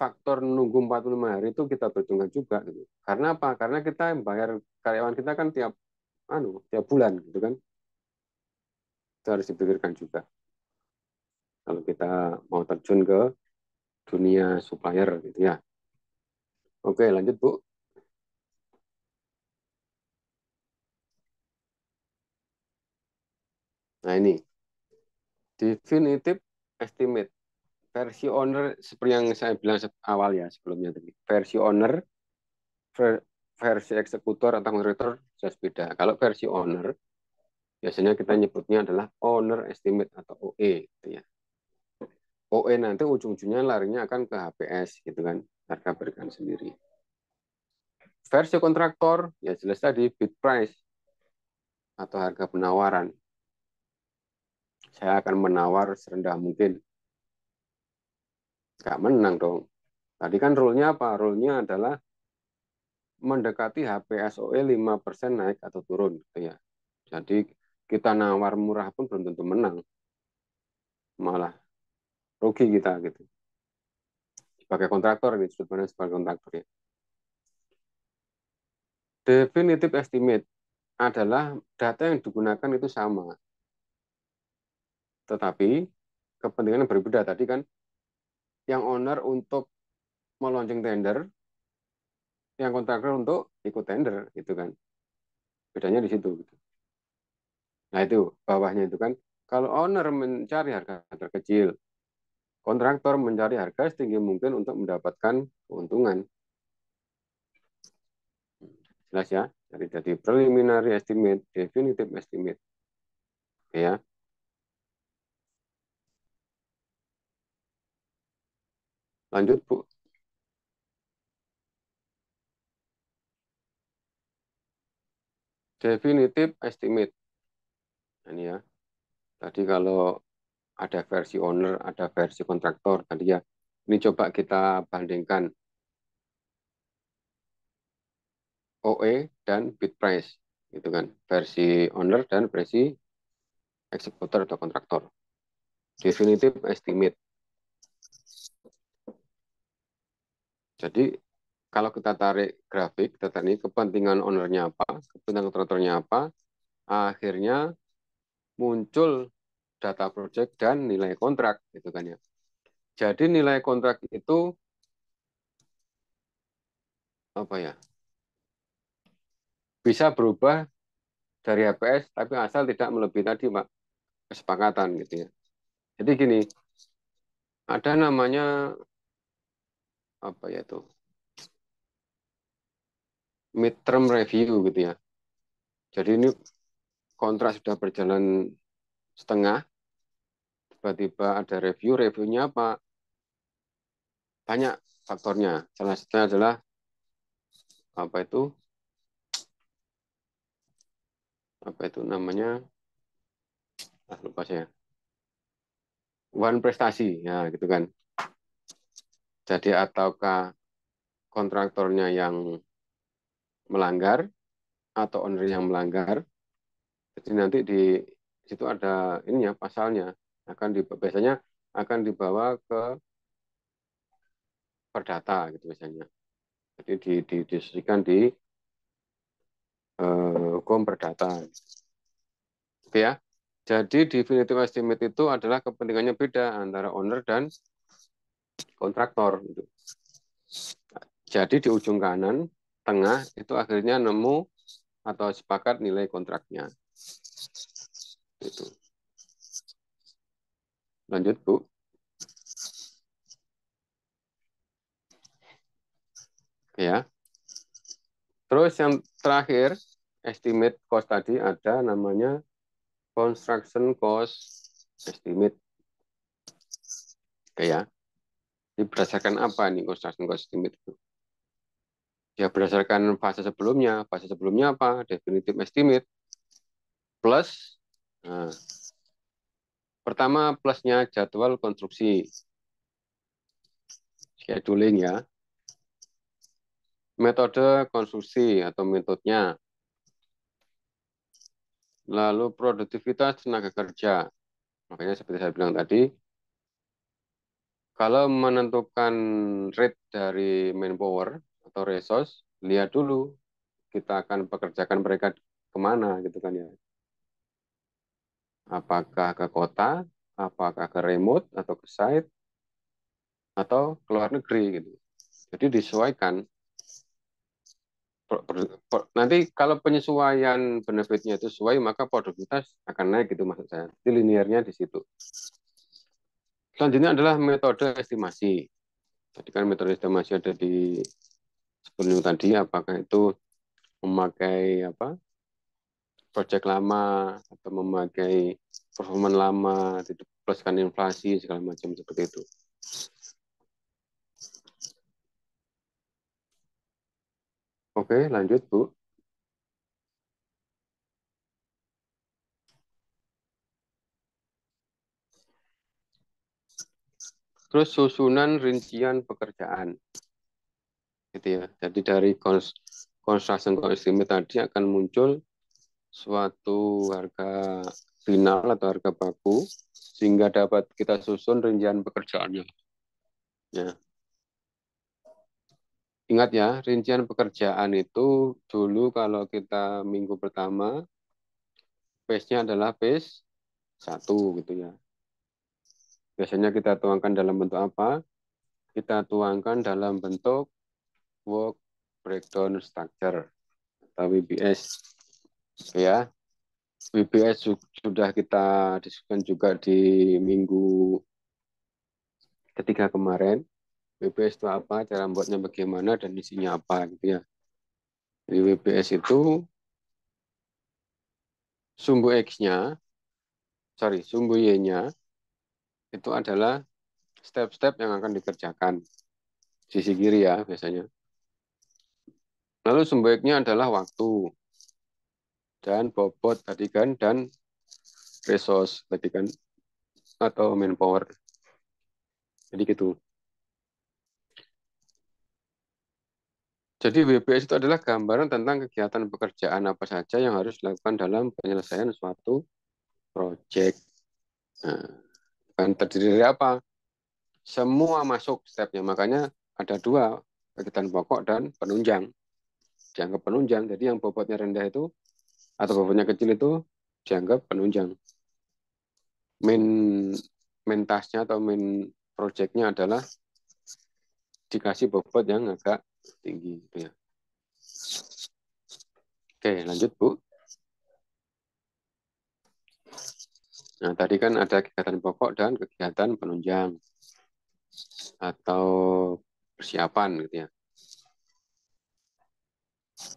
faktor nunggu 45 hari itu kita perhitungkan juga gitu. Karena apa? Karena kita bayar karyawan kita kan tiap anu, tiap bulan gitu kan. Itu harus dipikirkan juga. Kalau kita mau terjun ke dunia supplier gitu ya. Oke, lanjut Bu. Nah ini, definitive estimate. Versi owner, seperti yang saya bilang awal ya sebelumnya tadi. Versi owner, ver, versi eksekutor atau kontraktor jelas beda. Kalau versi owner, biasanya kita nyebutnya adalah owner estimate atau OE. Gitu ya. OE nanti ujung-ujungnya larinya akan ke HPS gitu kan harga berikan sendiri. Versi kontraktor, ya jelas tadi bid price atau harga penawaran. Saya akan menawar serendah mungkin. Gak menang dong. Tadi kan rule-nya apa? Rule-nya adalah mendekati HPSOE 5% naik atau turun. Gitu ya. Jadi kita nawar murah pun belum tentu menang. Malah rugi kita gitu sebagai kontraktor ini sudut pandang sebagai kontraktor ya. Definitive estimate adalah data yang digunakan itu sama. Tetapi kepentingan berbeda tadi kan yang owner untuk meluncing tender, yang kontraktor untuk ikut tender itu kan. Bedanya di situ gitu. Nah itu bawahnya itu kan kalau owner mencari harga terkecil Kontraktor mencari harga setinggi mungkin untuk mendapatkan keuntungan. Jelas ya? Jadi, jadi preliminary estimate, definitive estimate. Oke ya. Lanjut, Bu. Definitive estimate. Nah, ini ya. Tadi kalau ada versi owner, ada versi kontraktor tadi ya. Ini coba kita bandingkan OE dan bid price gitu kan. Versi owner dan versi eksekutor atau kontraktor. Definitive estimate. Jadi kalau kita tarik grafik, kita tarik ini kepentingan ownernya apa, kepentingan kontraktornya apa, akhirnya muncul data project dan nilai kontrak gitu kan ya. Jadi nilai kontrak itu apa ya? Bisa berubah dari HPS tapi asal tidak melebihi tadi, Pak, kesepakatan gitu ya. Jadi gini, ada namanya apa ya itu? midterm review gitu ya. Jadi ini kontrak sudah berjalan setengah tiba-tiba ada review, reviewnya apa? Banyak faktornya. Salah satunya adalah apa itu? Apa itu namanya? Ah, lupa saya. One prestasi, ya gitu kan. Jadi ataukah kontraktornya yang melanggar atau owner yang melanggar. Jadi nanti di situ ada ininya pasalnya akan di, biasanya akan dibawa ke perdata gitu misalnya jadi di, di, di eh, hukum perdata gitu ya jadi definitive estimate itu adalah kepentingannya beda antara owner dan kontraktor gitu. jadi di ujung kanan tengah itu akhirnya nemu atau sepakat nilai kontraknya itu Lanjut, Bu. Ya. Terus yang terakhir, estimate cost tadi ada namanya construction cost estimate. Oke ya. Ini berdasarkan apa nih construction cost estimate itu? Ya berdasarkan fase sebelumnya. Fase sebelumnya apa? Definitive estimate plus nah, Pertama, plusnya jadwal konstruksi. Scheduling ya. Metode konstruksi atau metodenya. Lalu produktivitas tenaga kerja. Makanya seperti saya bilang tadi, kalau menentukan rate dari manpower atau resource, lihat dulu kita akan pekerjakan mereka kemana gitu kan ya apakah ke kota, apakah ke remote atau ke site atau ke luar negeri gitu. Jadi disesuaikan. nanti kalau penyesuaian benefitnya itu sesuai maka produktivitas akan naik gitu maksud saya. Jadi linearnya di situ. Selanjutnya adalah metode estimasi. Tadi kan metode estimasi ada di sebelum tadi apakah itu memakai apa proyek lama atau memakai performan lama, pluskan inflasi segala macam seperti itu. Oke, lanjut Bu. Terus susunan rincian pekerjaan. Gitu ya. Jadi dari construction cost estimate tadi akan muncul suatu harga final atau harga baku sehingga dapat kita susun rincian pekerjaannya. Ya. Ingat ya, rincian pekerjaan itu dulu kalau kita minggu pertama base nya adalah base 1 gitu ya. Biasanya kita tuangkan dalam bentuk apa? Kita tuangkan dalam bentuk work breakdown structure atau WBS. Gitu ya, BBS sudah kita diskusikan juga di minggu ketiga kemarin. BBS itu apa, cara membuatnya bagaimana, dan isinya apa gitu ya. Jadi BBS itu sumbu X-nya, sorry, sumbu Y-nya, itu adalah step-step yang akan dikerjakan. Sisi kiri ya biasanya. Lalu sumbu X-nya adalah waktu dan bobot tadi kan dan resource tadi kan atau manpower. Jadi gitu. Jadi WBS itu adalah gambaran tentang kegiatan pekerjaan apa saja yang harus dilakukan dalam penyelesaian suatu project Nah, kan terdiri dari apa? Semua masuk stepnya. Makanya ada dua kegiatan pokok dan penunjang. Dianggap penunjang. Jadi yang bobotnya rendah itu atau bobotnya kecil itu dianggap penunjang. Main main atau main projectnya adalah dikasih bobot yang agak tinggi gitu ya. Oke, lanjut Bu. Nah, tadi kan ada kegiatan pokok dan kegiatan penunjang atau persiapan gitu ya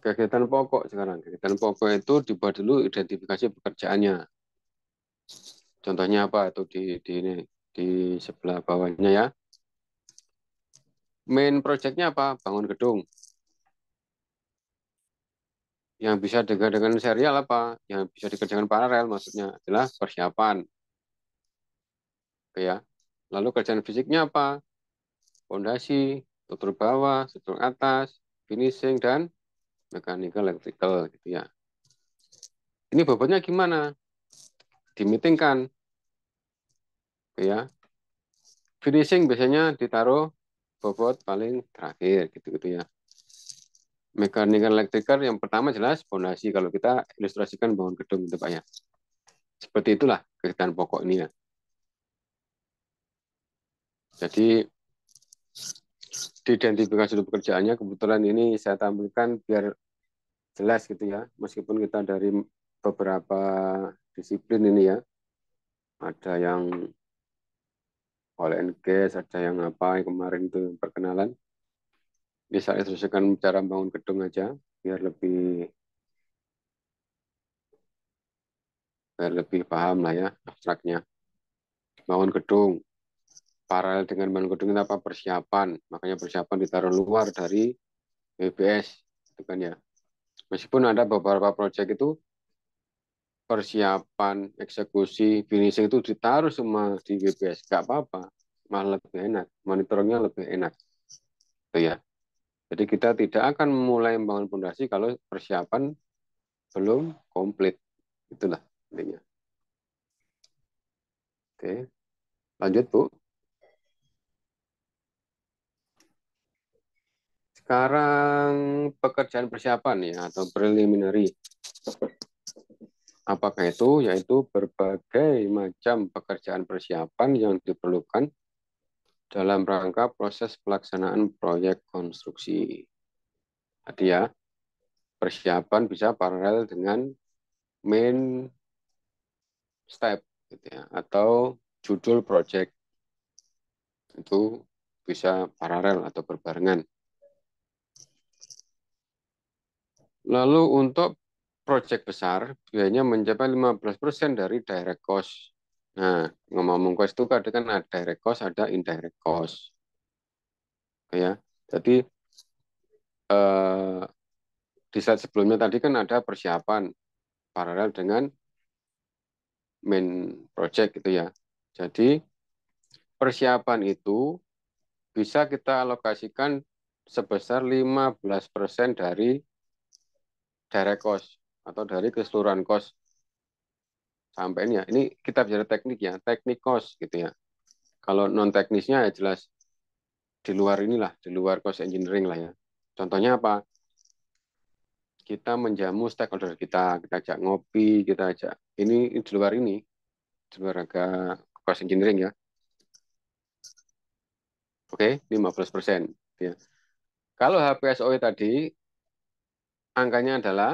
kegiatan pokok sekarang. Kegiatan pokok itu dibuat dulu identifikasi pekerjaannya. Contohnya apa? Itu di, di ini di sebelah bawahnya ya. Main projectnya apa? Bangun gedung. Yang bisa dengan dengan serial apa? Yang bisa dikerjakan paralel maksudnya adalah persiapan. Oke ya. Lalu kerjaan fisiknya apa? Fondasi, tutur bawah, struktur atas, finishing dan mekanikal elektrikal, gitu ya. Ini bobotnya gimana? Dimitingkan. Gitu ya. Finishing biasanya ditaruh bobot paling terakhir gitu-gitu ya. mekanikal elektrikal, yang pertama jelas fondasi kalau kita ilustrasikan bangun gedung itu Pak ya. Seperti itulah kegiatan pokok ini ya. Jadi diidentifikasi dulu pekerjaannya kebetulan ini saya tampilkan biar jelas gitu ya meskipun kita dari beberapa disiplin ini ya ada yang oleh NK, ada yang apa yang kemarin itu perkenalan ini saya instruksikan cara bangun gedung aja biar lebih biar lebih paham lah ya abstraknya bangun gedung paralel dengan bangun gedung apa persiapan makanya persiapan ditaruh luar dari BPS itu kan ya meskipun ada beberapa proyek itu persiapan eksekusi finishing itu ditaruh semua di BPS nggak apa-apa malah lebih enak monitoringnya lebih enak itu ya jadi kita tidak akan mulai membangun pondasi kalau persiapan belum komplit itulah intinya oke lanjut bu Sekarang pekerjaan persiapan ya atau preliminary. Apakah itu? Yaitu berbagai macam pekerjaan persiapan yang diperlukan dalam rangka proses pelaksanaan proyek konstruksi. Tadi ya, persiapan bisa paralel dengan main step gitu ya, atau judul proyek itu bisa paralel atau berbarengan. Lalu untuk proyek besar biayanya mencapai 15% dari direct cost. Nah, ngomong-ngomong cost itu kadang kan ada direct cost, ada indirect cost. Ya. Jadi eh, di saat sebelumnya tadi kan ada persiapan paralel dengan main project gitu ya. Jadi persiapan itu bisa kita alokasikan sebesar 15% dari direct cost atau dari keseluruhan cost sampai ini ya. Ini kita bicara teknik ya, teknik cost gitu ya. Kalau non teknisnya ya jelas di luar inilah, di luar cost engineering lah ya. Contohnya apa? Kita menjamu stakeholder kita, kita ajak ngopi, kita ajak ini, di luar ini, di luar agak cost engineering ya. Oke, okay, 15 persen. Gitu ya. Kalau HPSOE tadi angkanya adalah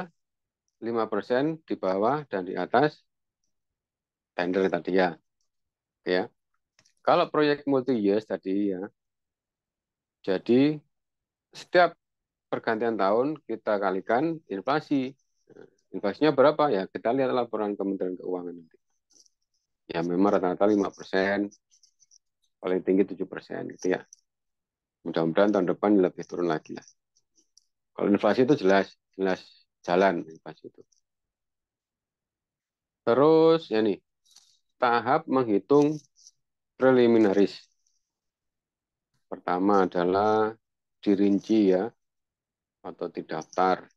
5% di bawah dan di atas tender tadi ya. Ya. Kalau proyek multi years tadi ya. Jadi setiap pergantian tahun kita kalikan inflasi. Inflasinya berapa ya? Kita lihat laporan Kementerian Keuangan nanti. Ya memang rata-rata 5%, paling tinggi 7% gitu ya. Mudah-mudahan tahun depan lebih turun lagi lah. Kalau inflasi itu jelas jelas jalan pas itu. Terus ya nih tahap menghitung preliminaris. Pertama adalah dirinci ya atau didaftar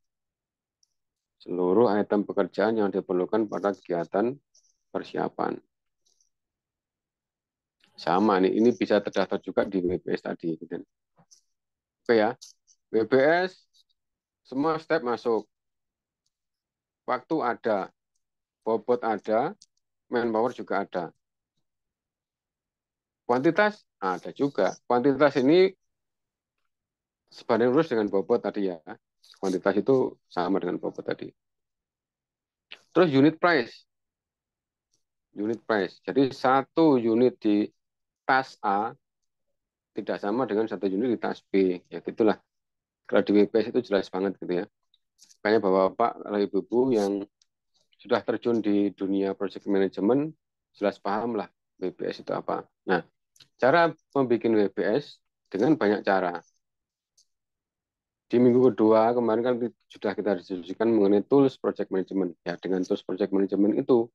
seluruh item pekerjaan yang diperlukan pada kegiatan persiapan. Sama nih, ini bisa terdaftar juga di WPS tadi. Gitu. Oke ya, WPS semua step masuk. Waktu ada, bobot ada, manpower juga ada. Kuantitas ada juga. Kuantitas ini sebanding lurus dengan bobot tadi ya. Kuantitas itu sama dengan bobot tadi. Terus unit price. Unit price. Jadi satu unit di tas A tidak sama dengan satu unit di tas B. Ya gitulah kalau di WPS itu jelas banget gitu ya. Kayaknya bapak-bapak atau ibu-ibu yang sudah terjun di dunia project management jelas paham lah WPS itu apa. Nah, cara membuat WPS dengan banyak cara. Di minggu kedua kemarin kan sudah kita diskusikan mengenai tools project management. Ya, dengan tools project management itu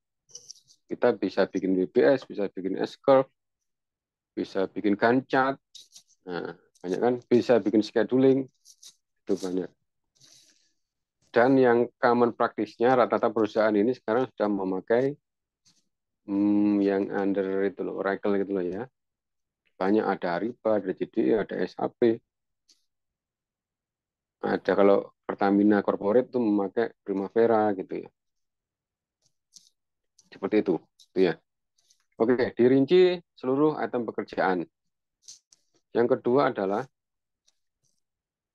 kita bisa bikin WPS, bisa bikin S-curve, bisa bikin Gantt chart. Nah, banyak kan bisa bikin scheduling itu banyak dan yang common praktisnya rata-rata perusahaan ini sekarang sudah memakai hmm, yang under itu loh Oracle gitu loh ya banyak ada Ariba ada JDE ada SAP ada kalau Pertamina corporate itu memakai Primavera gitu ya seperti itu gitu ya oke dirinci seluruh item pekerjaan yang kedua adalah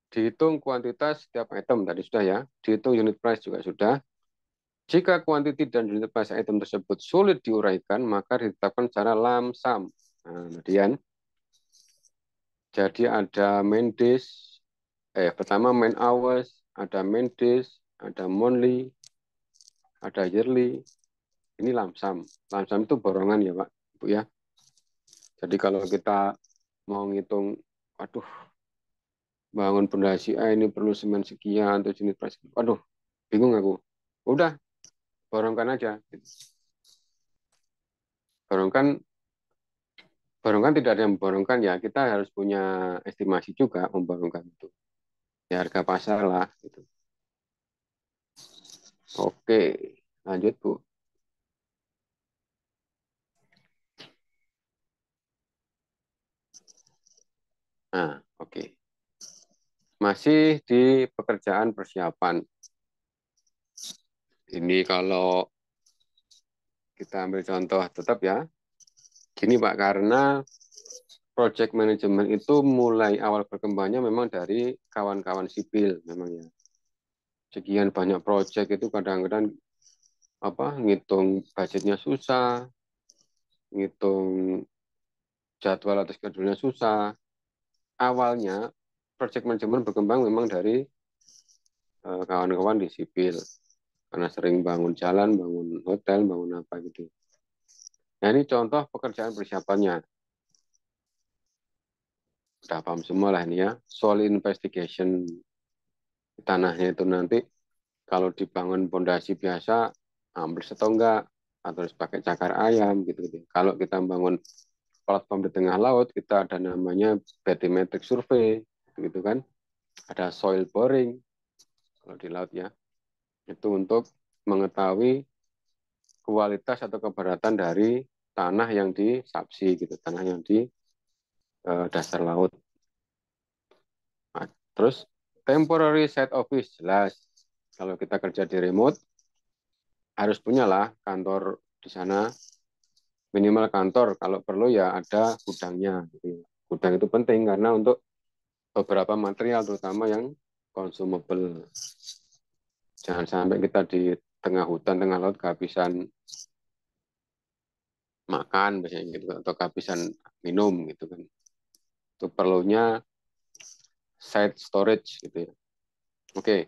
dihitung kuantitas setiap item tadi sudah ya, dihitung unit price juga sudah. Jika kuantiti dan unit price item tersebut sulit diuraikan, maka ditetapkan secara lamsam. Nah, kemudian jadi ada main days, eh pertama main hours, ada main days, ada monthly, ada yearly. Ini lamsam. Lamsam itu borongan ya Pak, Bu ya. Jadi kalau kita mau ngitung aduh bangun pondasi A ini perlu semen sekian atau jenis plastik aduh bingung aku udah borongkan aja borongkan borongkan tidak ada yang borongkan ya kita harus punya estimasi juga membarongkan itu ya harga pasar lah gitu oke lanjut bu Nah, oke. Okay. Masih di pekerjaan persiapan. Ini kalau kita ambil contoh tetap ya. Gini Pak, karena project management itu mulai awal berkembangnya memang dari kawan-kawan sipil memang ya. Sekian banyak project itu kadang-kadang apa ngitung budgetnya susah, ngitung jadwal atau schedule susah, awalnya project manajemen berkembang memang dari eh, kawan-kawan di sipil karena sering bangun jalan, bangun hotel, bangun apa gitu. Nah ini contoh pekerjaan persiapannya. Udah paham semua lah ini ya. Soal investigation tanahnya itu nanti kalau dibangun pondasi biasa ambles atau enggak atau harus pakai cakar ayam gitu gitu. Kalau kita bangun platform di tengah laut kita ada namanya bathymetric survey gitu kan ada soil boring kalau di laut ya itu untuk mengetahui kualitas atau keberatan dari tanah yang di disapsi gitu tanah yang di uh, dasar laut nah, terus temporary set office jelas kalau kita kerja di remote harus punyalah kantor di sana minimal kantor kalau perlu ya ada gudangnya gudang itu penting karena untuk beberapa material terutama yang consumable jangan sampai kita di tengah hutan tengah laut kehabisan makan biasanya gitu atau kehabisan minum gitu kan itu perlunya site storage gitu ya oke okay.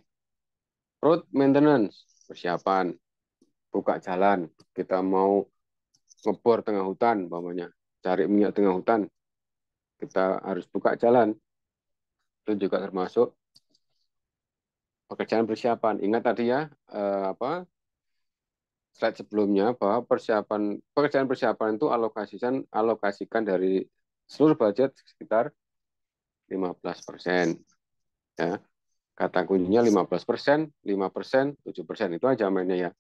road maintenance persiapan buka jalan kita mau ngebor tengah hutan, umpamanya cari minyak tengah hutan, kita harus buka jalan. Itu juga termasuk pekerjaan persiapan. Ingat tadi ya eh, apa slide sebelumnya bahwa persiapan pekerjaan persiapan itu alokasikan alokasikan dari seluruh budget sekitar 15 persen. Ya, kata kuncinya 15 persen, 5 persen, 7 persen itu aja mainnya ya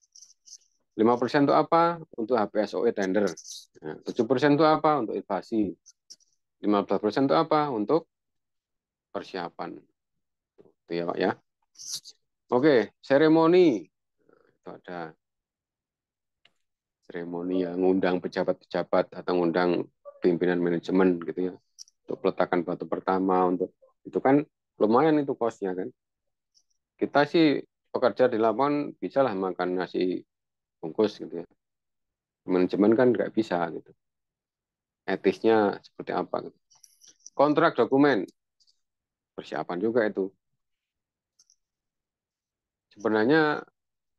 lima persen itu apa? Untuk HPSOE tender. Nah, tujuh persen itu apa? Untuk invasi, lima belas persen itu apa? Untuk persiapan. Itu ya, Pak ya. Oke, seremoni. Itu ada seremoni yang ngundang pejabat-pejabat atau ngundang pimpinan manajemen gitu ya. Untuk peletakan batu pertama untuk itu kan lumayan itu kosnya kan. Kita sih pekerja di lapangan bisalah makan nasi bungkus gitu ya. Manajemen kan nggak bisa gitu. Etisnya seperti apa gitu. Kontrak dokumen persiapan juga itu. Sebenarnya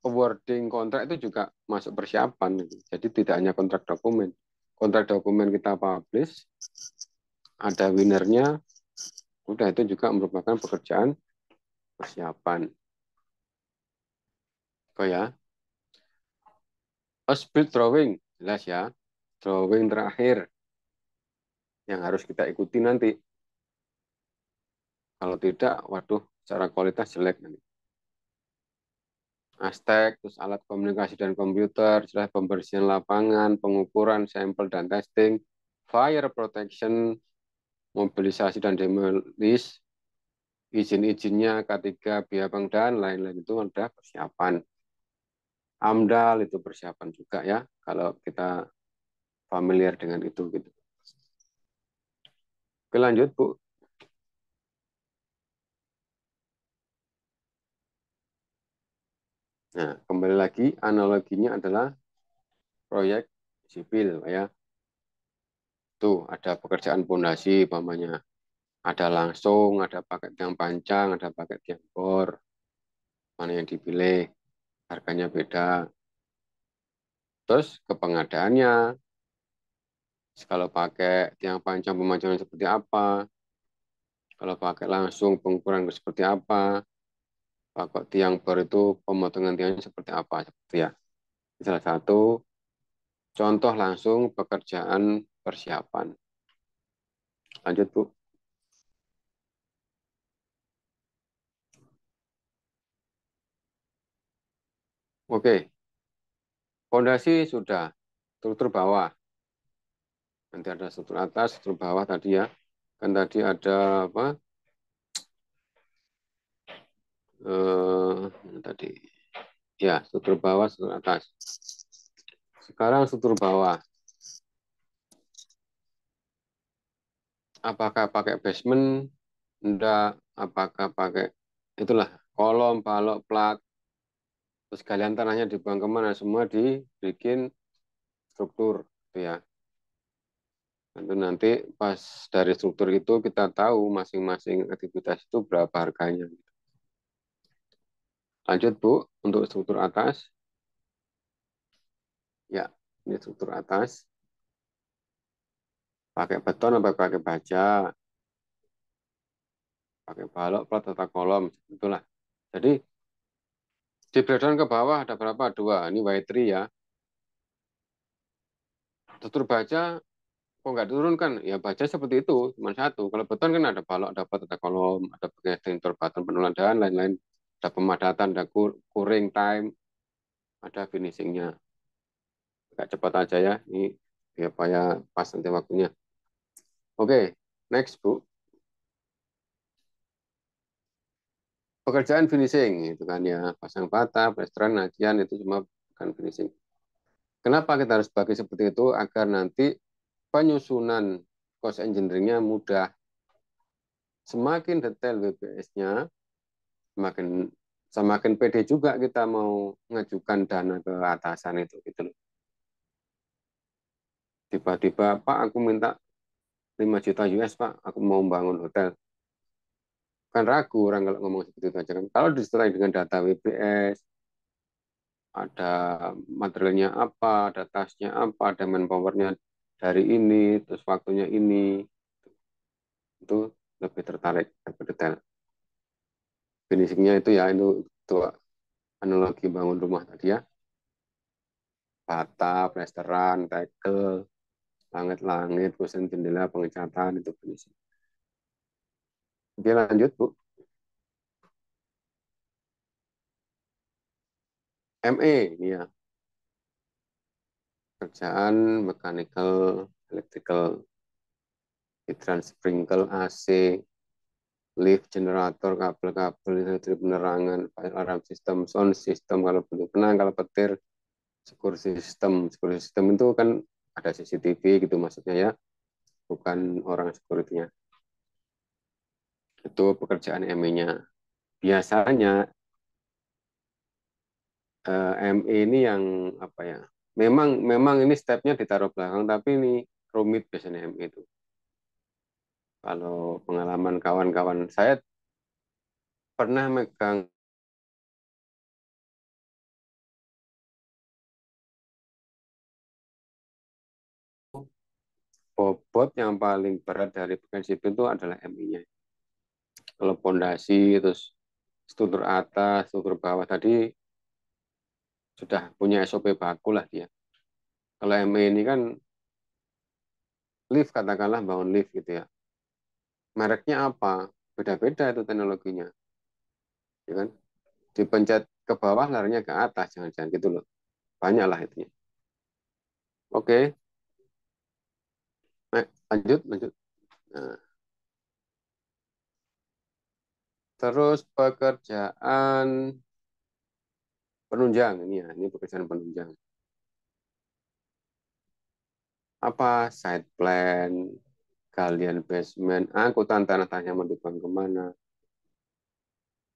awarding kontrak itu juga masuk persiapan. Gitu. Jadi tidak hanya kontrak dokumen. Kontrak dokumen kita publish, ada winernya, udah itu juga merupakan pekerjaan persiapan. Kok ya? Oh, speed drawing, jelas ya. Drawing terakhir yang harus kita ikuti nanti. Kalau tidak, waduh, secara kualitas jelek nanti. Aztec, terus alat komunikasi dan komputer, jelas pembersihan lapangan, pengukuran, sampel dan testing, fire protection, mobilisasi dan demolis, izin-izinnya K3, bank, dan lain-lain itu ada persiapan. AMDAL itu persiapan juga ya kalau kita familiar dengan itu gitu. Oke lanjut Bu. Nah, kembali lagi analoginya adalah proyek sipil ya. Tuh ada pekerjaan pondasi umpamanya. Ada langsung, ada paket yang panjang, ada paket yang bor. Mana yang dipilih? harganya beda. Terus ke pengadaannya, kalau pakai tiang panjang pemancangan seperti apa, kalau pakai langsung pengukuran seperti apa, pakai tiang bor itu pemotongan tiangnya seperti apa, seperti ya. Salah satu contoh langsung pekerjaan persiapan. Lanjut, Bu. Oke, fondasi sudah, struktur bawah. Nanti ada struktur atas, struktur bawah tadi ya. Kan tadi ada apa? Eh, tadi. Ya, struktur bawah, struktur atas. Sekarang struktur bawah. Apakah pakai basement? Enggak. Apakah pakai itulah kolom, balok, plat, terus kalian tanahnya dibuang kemana nah, semua dibikin struktur gitu ya Lalu nanti pas dari struktur itu kita tahu masing-masing aktivitas itu berapa harganya. Lanjut Bu, untuk struktur atas. Ya, ini struktur atas. Pakai beton apa pakai baja. Pakai balok, plat atau kolom. Itulah. Jadi di breakdown ke bawah ada berapa? Dua. Ini Y3 ya. Tutur baca, kok nggak diturunkan? Ya baca seperti itu, cuma satu. Kalau beton kan ada balok, dapat, ada kolom, ada bagian sentor, pattern dan lain-lain. Ada pemadatan, ada kuring, time, ada finishingnya. Agak cepat aja ya. Ini biar ya, pas nanti waktunya. Oke, okay, next Bu. pekerjaan finishing itu kan ya pasang patah, plesteran, nagian itu cuma bukan finishing. Kenapa kita harus bagi seperti itu agar nanti penyusunan cost engineeringnya mudah. Semakin detail WBS-nya, semakin semakin pede juga kita mau mengajukan dana ke atasan itu gitu loh. Tiba-tiba Pak aku minta 5 juta US Pak, aku mau bangun hotel kan ragu orang kalau ngomong seperti itu aja kan. Kalau disertai dengan data WPS, ada materialnya apa, ada tasnya apa, ada manpowernya dari ini, terus waktunya ini, itu lebih tertarik, lebih detail. Finishingnya itu ya itu, itu analogi bangun rumah tadi ya. Bata, plesteran, tekel, langit-langit, kusen jendela, pengecatan, itu finishing. Oke, lanjut, Bu. ME, ya. Kerjaan mechanical, electrical, heat sprinkle, AC, lift, generator, kabel-kabel, listrik penerangan, fire alarm system, sound system, kalau bentuk penang, kalau petir, secure system. Secure system itu kan ada CCTV gitu maksudnya ya, bukan orang security-nya itu pekerjaan ME-nya. Biasanya eh, ME ini yang apa ya? Memang memang ini stepnya ditaruh belakang tapi ini rumit biasanya ME itu. Kalau pengalaman kawan-kawan saya pernah megang bobot yang paling berat dari pekerjaan sipil itu adalah MI-nya kalau pondasi terus struktur atas struktur bawah tadi sudah punya SOP baku lah dia kalau ME ini kan lift katakanlah bangun lift gitu ya mereknya apa beda-beda itu teknologinya ya kan dipencet ke bawah larinya ke atas jangan-jangan gitu loh banyak lah itunya oke okay. Nah, lanjut lanjut nah Terus pekerjaan penunjang ini ya, ini pekerjaan penunjang. Apa side plan, kalian basement, angkutan tanah tanya mendukung kemana,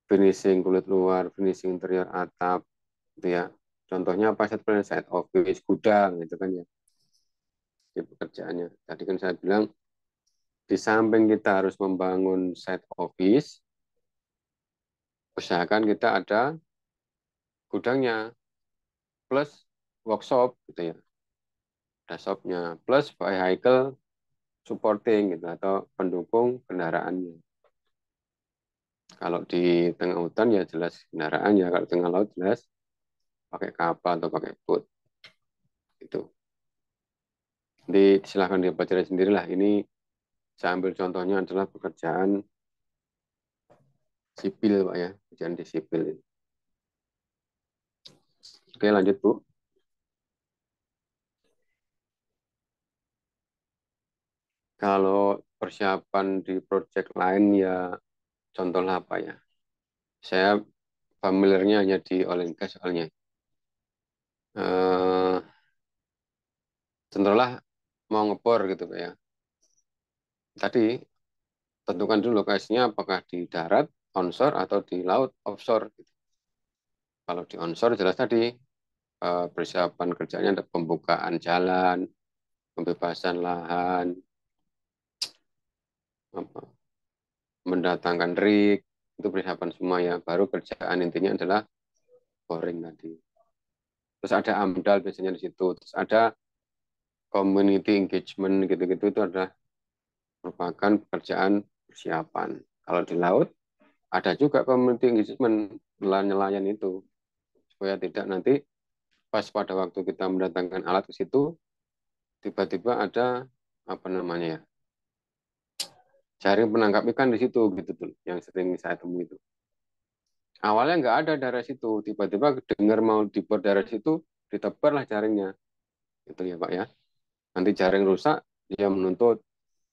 finishing kulit luar, finishing interior atap, gitu ya. Contohnya apa side plan, side office, gudang, itu kan ya. Di pekerjaannya. Tadi kan saya bilang, di samping kita harus membangun side office, usahakan kita ada gudangnya plus workshop gitu ya ada plus vehicle supporting gitu atau pendukung kendaraannya kalau di tengah hutan ya jelas kendaraannya, ya kalau tengah laut jelas pakai kapal atau pakai boat itu nanti silahkan dipelajari sendirilah ini saya ambil contohnya adalah pekerjaan sipil Pak ya, ujian di sipil. Oke, lanjut Bu. Kalau persiapan di project lain ya contohnya apa ya? Saya familiarnya hanya di oil soalnya. Uh, contohlah mau ngebor gitu Pak ya. Tadi tentukan dulu lokasinya apakah di darat onshore atau di laut offshore. Gitu. Kalau di onshore jelas tadi eh, persiapan kerjanya ada pembukaan jalan, pembebasan lahan, apa, mendatangkan rig, itu persiapan semua ya. Baru kerjaan intinya adalah boring tadi. Terus ada AMDAL biasanya di situ. Terus ada community engagement gitu-gitu itu adalah merupakan pekerjaan persiapan. Kalau di laut ada juga community engagement nelayan-nelayan itu supaya tidak nanti pas pada waktu kita mendatangkan alat ke situ tiba-tiba ada apa namanya ya jaring penangkap ikan di situ gitu tuh yang sering saya temui itu awalnya nggak ada darah situ tiba-tiba dengar mau dibuat daerah situ ditebarlah jaringnya itu ya pak ya nanti jaring rusak dia menuntut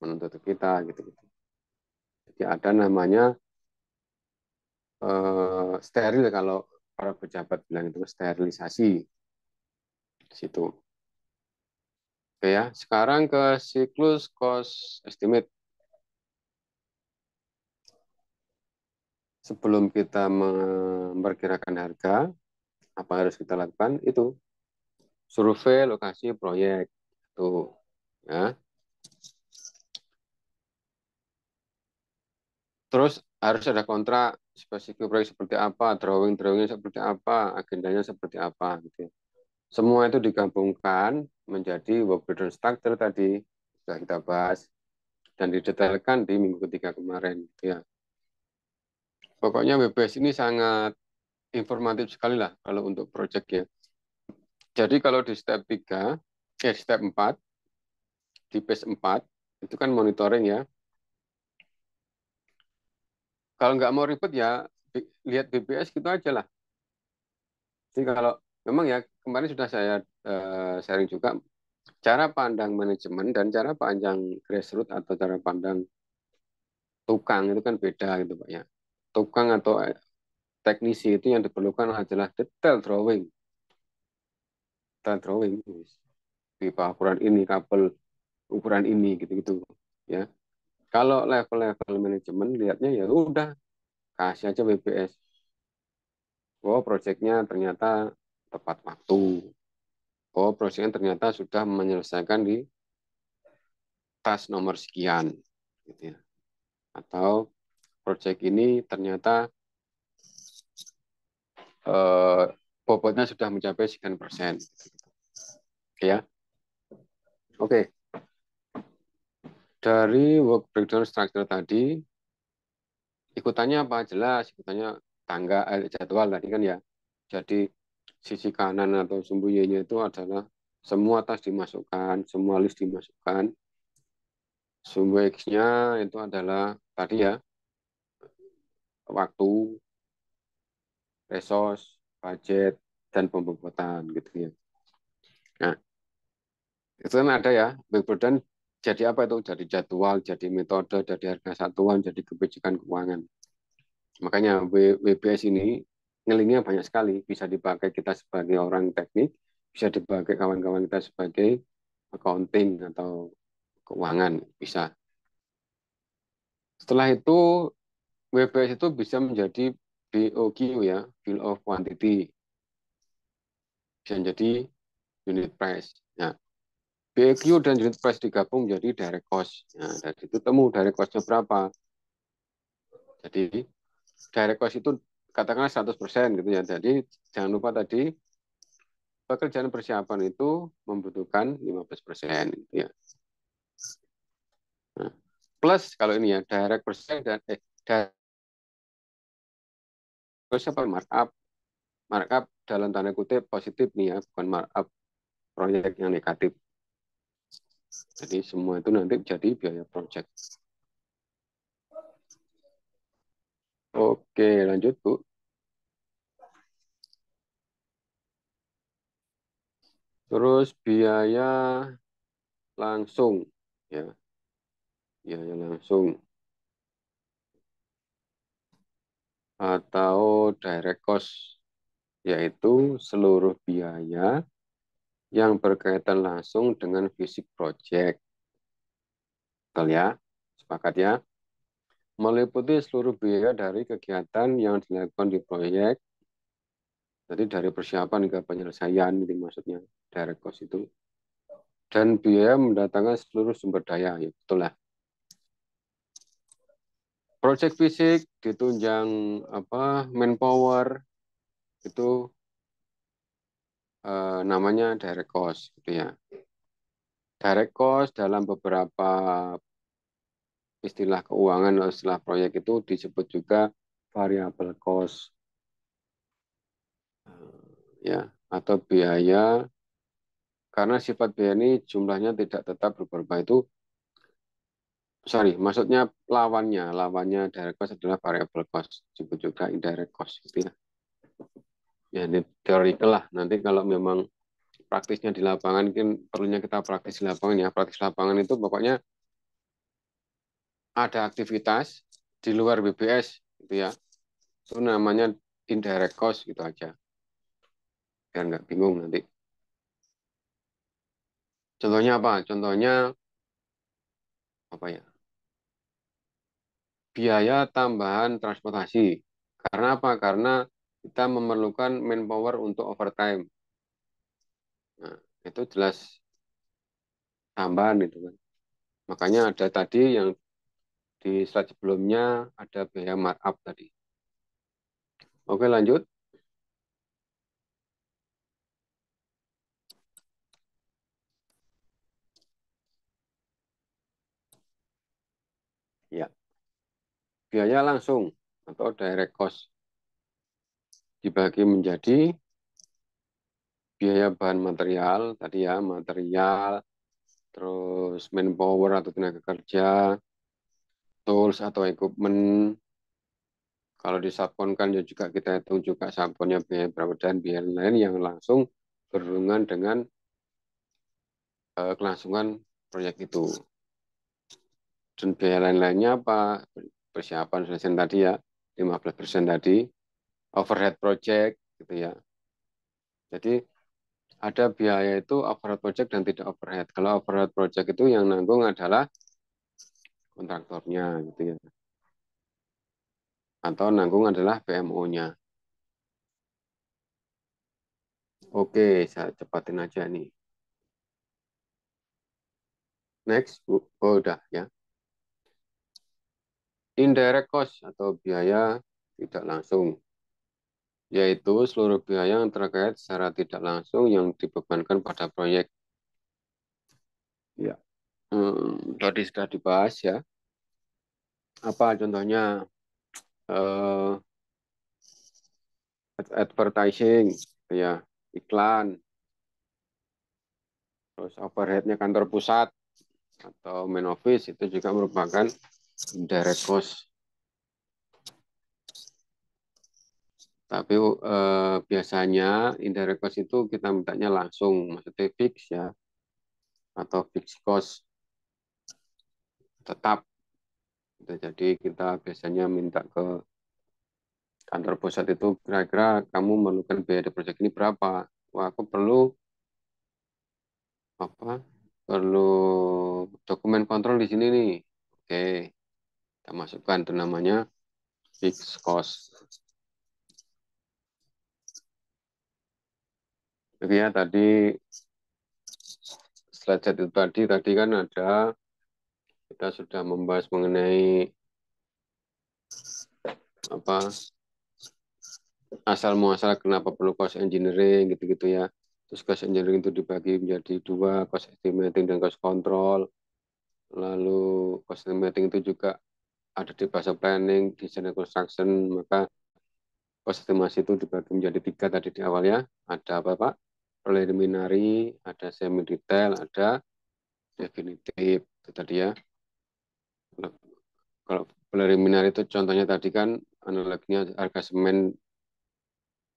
menuntut kita gitu gitu jadi ada namanya eh, steril ya kalau para pejabat bilang itu sterilisasi situ. Oke ya, sekarang ke siklus cost estimate. Sebelum kita memperkirakan harga, apa harus kita lakukan? Itu survei lokasi proyek. itu ya. Terus harus ada kontrak spesifik proyek seperti apa, drawing-drawingnya seperti apa, agendanya seperti apa gitu. Ya. Semua itu digabungkan menjadi work burden structure tadi sudah kita bahas dan didetailkan di minggu ketiga kemarin gitu ya. Pokoknya WBS ini sangat informatif sekali lah kalau untuk proyek ya. Jadi kalau di step 3, eh step 4, di base 4, itu kan monitoring ya, kalau nggak mau ribet ya lihat BPS gitu aja lah. Jadi kalau memang ya kemarin sudah saya uh, sharing juga cara pandang manajemen dan cara pandang grassroots atau cara pandang tukang itu kan beda gitu Pak ya. Tukang atau eh, teknisi itu yang diperlukan adalah detail drawing. Detail drawing pipa ukuran ini, kabel ukuran ini gitu-gitu ya. Kalau level-level manajemen lihatnya ya udah kasih aja BPS. Oh, proyeknya ternyata tepat waktu. Oh, proyeknya ternyata sudah menyelesaikan di tas nomor sekian, gitu ya. Atau proyek ini ternyata eh, bobotnya sudah mencapai sekian persen, gitu. ya. Oke. Okay dari work breakdown structure tadi ikutannya apa jelas ikutannya tangga eh, jadwal tadi kan ya jadi sisi kanan atau sumbu y-nya itu adalah semua tas dimasukkan semua list dimasukkan sumbu x-nya itu adalah tadi ya waktu resource budget dan pembobotan gitu ya nah itu kan ada ya breakdown jadi apa itu? Jadi jadwal, jadi metode, jadi harga satuan, jadi kebijakan keuangan. Makanya WBS ini ngelingnya banyak sekali. Bisa dipakai kita sebagai orang teknik, bisa dipakai kawan-kawan kita sebagai accounting atau keuangan, bisa. Setelah itu, WBS itu bisa menjadi BOQ ya, Bill of Quantity. Bisa menjadi unit price. Nah, BQ dan unit price digabung jadi direct cost. Nah, dari itu temu direct cost berapa. Jadi direct cost itu katakanlah 100% gitu ya. Jadi jangan lupa tadi pekerjaan persiapan itu membutuhkan 15% gitu ya. Nah, plus kalau ini ya direct persen dan eh direct apa markup markup dalam tanda kutip positif nih ya bukan markup proyek yang negatif jadi semua itu nanti jadi biaya proyek. Oke, lanjut Bu. Terus biaya langsung ya. Biaya langsung. Atau direct cost yaitu seluruh biaya yang berkaitan langsung dengan fisik proyek, Betul ya? Sepakat ya? Meliputi seluruh biaya dari kegiatan yang dilakukan di proyek. Jadi dari persiapan hingga penyelesaian, ini gitu maksudnya direct cost itu. Dan biaya mendatangkan seluruh sumber daya, ya betul lah. Proyek fisik ditunjang apa manpower itu eh, namanya direct cost gitu ya. Direct cost dalam beberapa istilah keuangan atau istilah proyek itu disebut juga variable cost. Eh, ya, atau biaya karena sifat biaya ini jumlahnya tidak tetap berubah itu sorry maksudnya lawannya lawannya direct cost adalah variable cost disebut juga indirect cost gitu ya ya ini teorikal lah nanti kalau memang praktisnya di lapangan mungkin perlunya kita praktis di lapangan ya praktis lapangan itu pokoknya ada aktivitas di luar BBS gitu ya itu namanya indirect cost gitu aja biar nggak bingung nanti contohnya apa contohnya apa ya biaya tambahan transportasi karena apa karena kita memerlukan manpower untuk overtime. Nah, itu jelas tambahan itu kan. Makanya ada tadi yang di slide sebelumnya ada biaya markup tadi. Oke lanjut. Ya. Biaya langsung atau direct cost dibagi menjadi biaya bahan material tadi ya material terus manpower atau tenaga kerja tools atau equipment kalau disabonkan ya juga kita hitung juga sabonnya biaya berapa dan biaya lain yang langsung berhubungan dengan uh, kelangsungan proyek itu dan biaya lain-lainnya apa persiapan selesai tadi ya 15% tadi overhead project gitu ya. Jadi ada biaya itu overhead project dan tidak overhead. Kalau overhead project itu yang nanggung adalah kontraktornya gitu ya. Atau nanggung adalah PMO-nya. Oke, saya cepatin aja nih. Next, Oh, udah ya. Indirect cost atau biaya tidak langsung yaitu seluruh biaya yang terkait secara tidak langsung yang dibebankan pada proyek. Ya. Hmm, tadi sudah dibahas ya. Apa contohnya? Uh, advertising, ya, iklan, terus overheadnya kantor pusat atau main office itu juga merupakan direct cost Tapi eh, biasanya indirect request itu kita mintanya langsung, maksudnya fix ya, atau fix cost tetap. Jadi kita biasanya minta ke kantor pusat itu kira-kira kamu memerlukan biaya di proyek ini berapa? Wah, aku perlu apa? Perlu dokumen kontrol di sini nih. Oke, kita masukkan itu namanya fixed cost. Jadi ya tadi selajat itu tadi tadi kan ada kita sudah membahas mengenai apa asal muasal kenapa perlu cost engineering gitu-gitu ya. Terus cost engineering itu dibagi menjadi dua, cost estimating dan cost control. Lalu cost estimating itu juga ada di bahasa planning, design and construction, maka cost estimasi itu dibagi menjadi tiga tadi di awal ya. Ada apa Pak? preliminary, ada semi detail, ada definitif itu tadi ya. Kalau preliminary itu contohnya tadi kan analoginya harga semen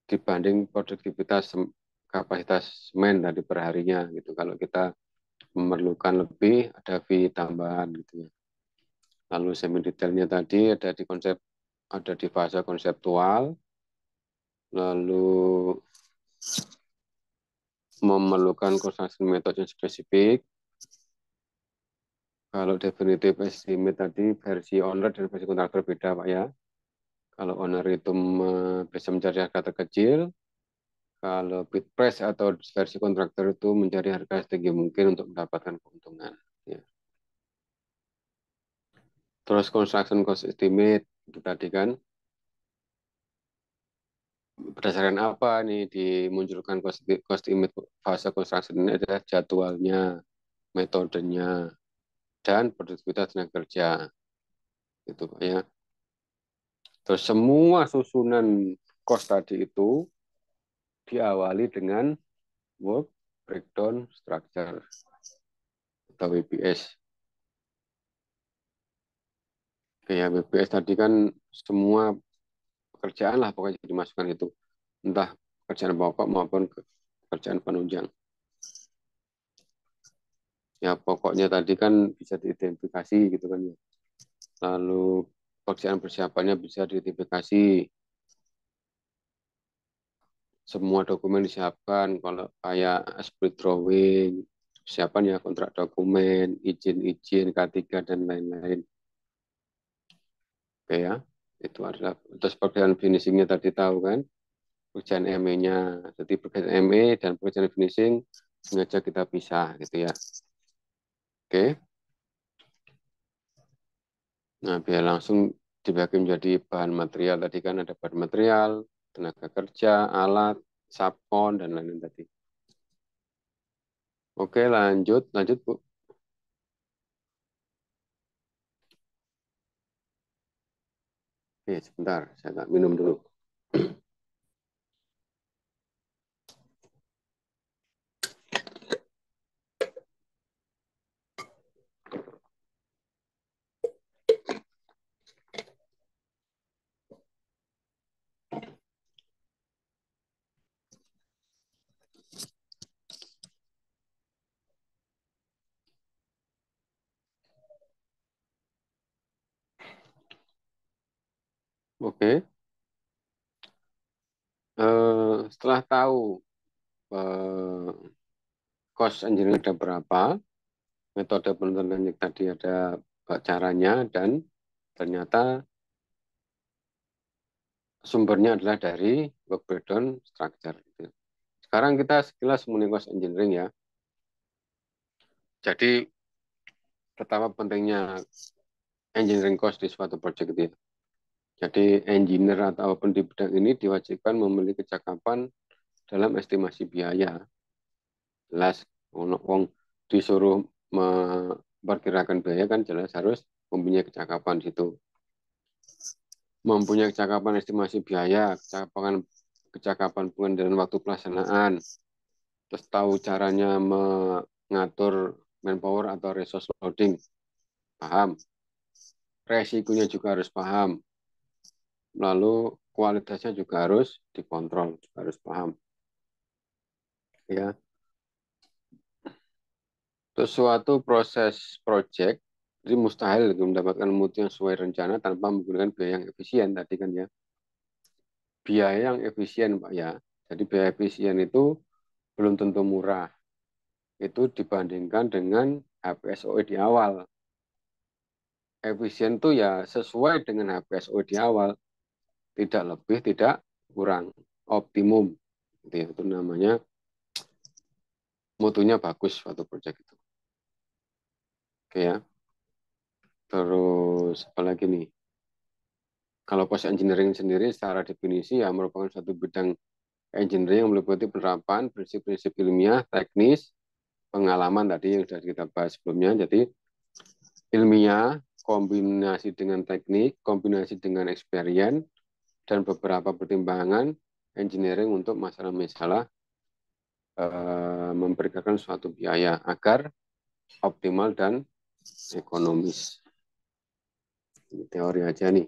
dibanding produktivitas kapasitas semen tadi perharinya gitu. Kalau kita memerlukan lebih ada fee tambahan gitu ya. Lalu semi detailnya tadi ada di konsep ada di fase konseptual. Lalu memerlukan konsentrasi metode yang spesifik. Kalau definitif estimate tadi versi owner dan versi kontraktor beda Pak ya. Kalau owner itu bisa mencari harga terkecil, kalau bid price atau versi kontraktor itu mencari harga setinggi mungkin untuk mendapatkan keuntungan. Ya. Terus construction cost estimate tadi kan berdasarkan apa nih dimunculkan cost, cost image fase konstruksi ini adalah jadwalnya, metodenya, dan produktivitas tenaga kerja. itu ya. Terus semua susunan cost tadi itu diawali dengan work breakdown structure atau WBS. Oke, ya WBS tadi kan semua kerjaan lah pokoknya dimasukkan itu entah kerjaan pokok maupun kerjaan penunjang ya pokoknya tadi kan bisa diidentifikasi gitu kan ya lalu pekerjaan persiapannya bisa diidentifikasi semua dokumen disiapkan kalau kayak split drawing persiapan ya kontrak dokumen izin-izin K3 dan lain-lain oke ya itu adalah terus pekerjaan finishingnya tadi tahu kan pekerjaan ME-nya jadi pekerjaan ME dan pekerjaan finishing sengaja kita pisah gitu ya oke nah biar langsung dibagi menjadi bahan material tadi kan ada bahan material tenaga kerja alat sapon dan lain-lain tadi oke lanjut lanjut bu Oke, sebentar, saya minum dulu. [CLEARS THROAT] setelah tahu eh, cost engineering ada berapa, metode penentuan tadi ada eh, caranya, dan ternyata sumbernya adalah dari work breakdown structure. Sekarang kita sekilas mengenai cost engineering ya. Jadi pertama pentingnya engineering cost di suatu proyek itu Jadi engineer atau apapun di bidang ini diwajibkan memiliki kecakapan dalam estimasi biaya jelas wong disuruh memperkirakan biaya kan jelas harus mempunyai kecakapan di situ mempunyai kecakapan estimasi biaya kecakapan kecakapan pengendalian waktu pelaksanaan terus tahu caranya mengatur manpower atau resource loading paham resikonya juga harus paham lalu kualitasnya juga harus dikontrol juga harus paham ya untuk suatu proses project jadi mustahil untuk gitu mendapatkan mutu yang sesuai rencana tanpa menggunakan biaya yang efisien tadi kan ya biaya yang efisien pak ya jadi biaya efisien itu belum tentu murah itu dibandingkan dengan HPSOE di awal efisien itu ya sesuai dengan HPSO e di awal tidak lebih tidak kurang optimum gitu ya, itu namanya mutunya bagus suatu project itu. Oke ya. Terus apa lagi nih? Kalau cost engineering sendiri secara definisi ya merupakan satu bidang engineering yang meliputi penerapan prinsip-prinsip ilmiah, teknis, pengalaman tadi yang sudah kita bahas sebelumnya. Jadi ilmiah kombinasi dengan teknik, kombinasi dengan experience, dan beberapa pertimbangan engineering untuk masalah-masalah memberikan eh, memperkirakan suatu biaya agar optimal dan ekonomis. Ini teori aja nih.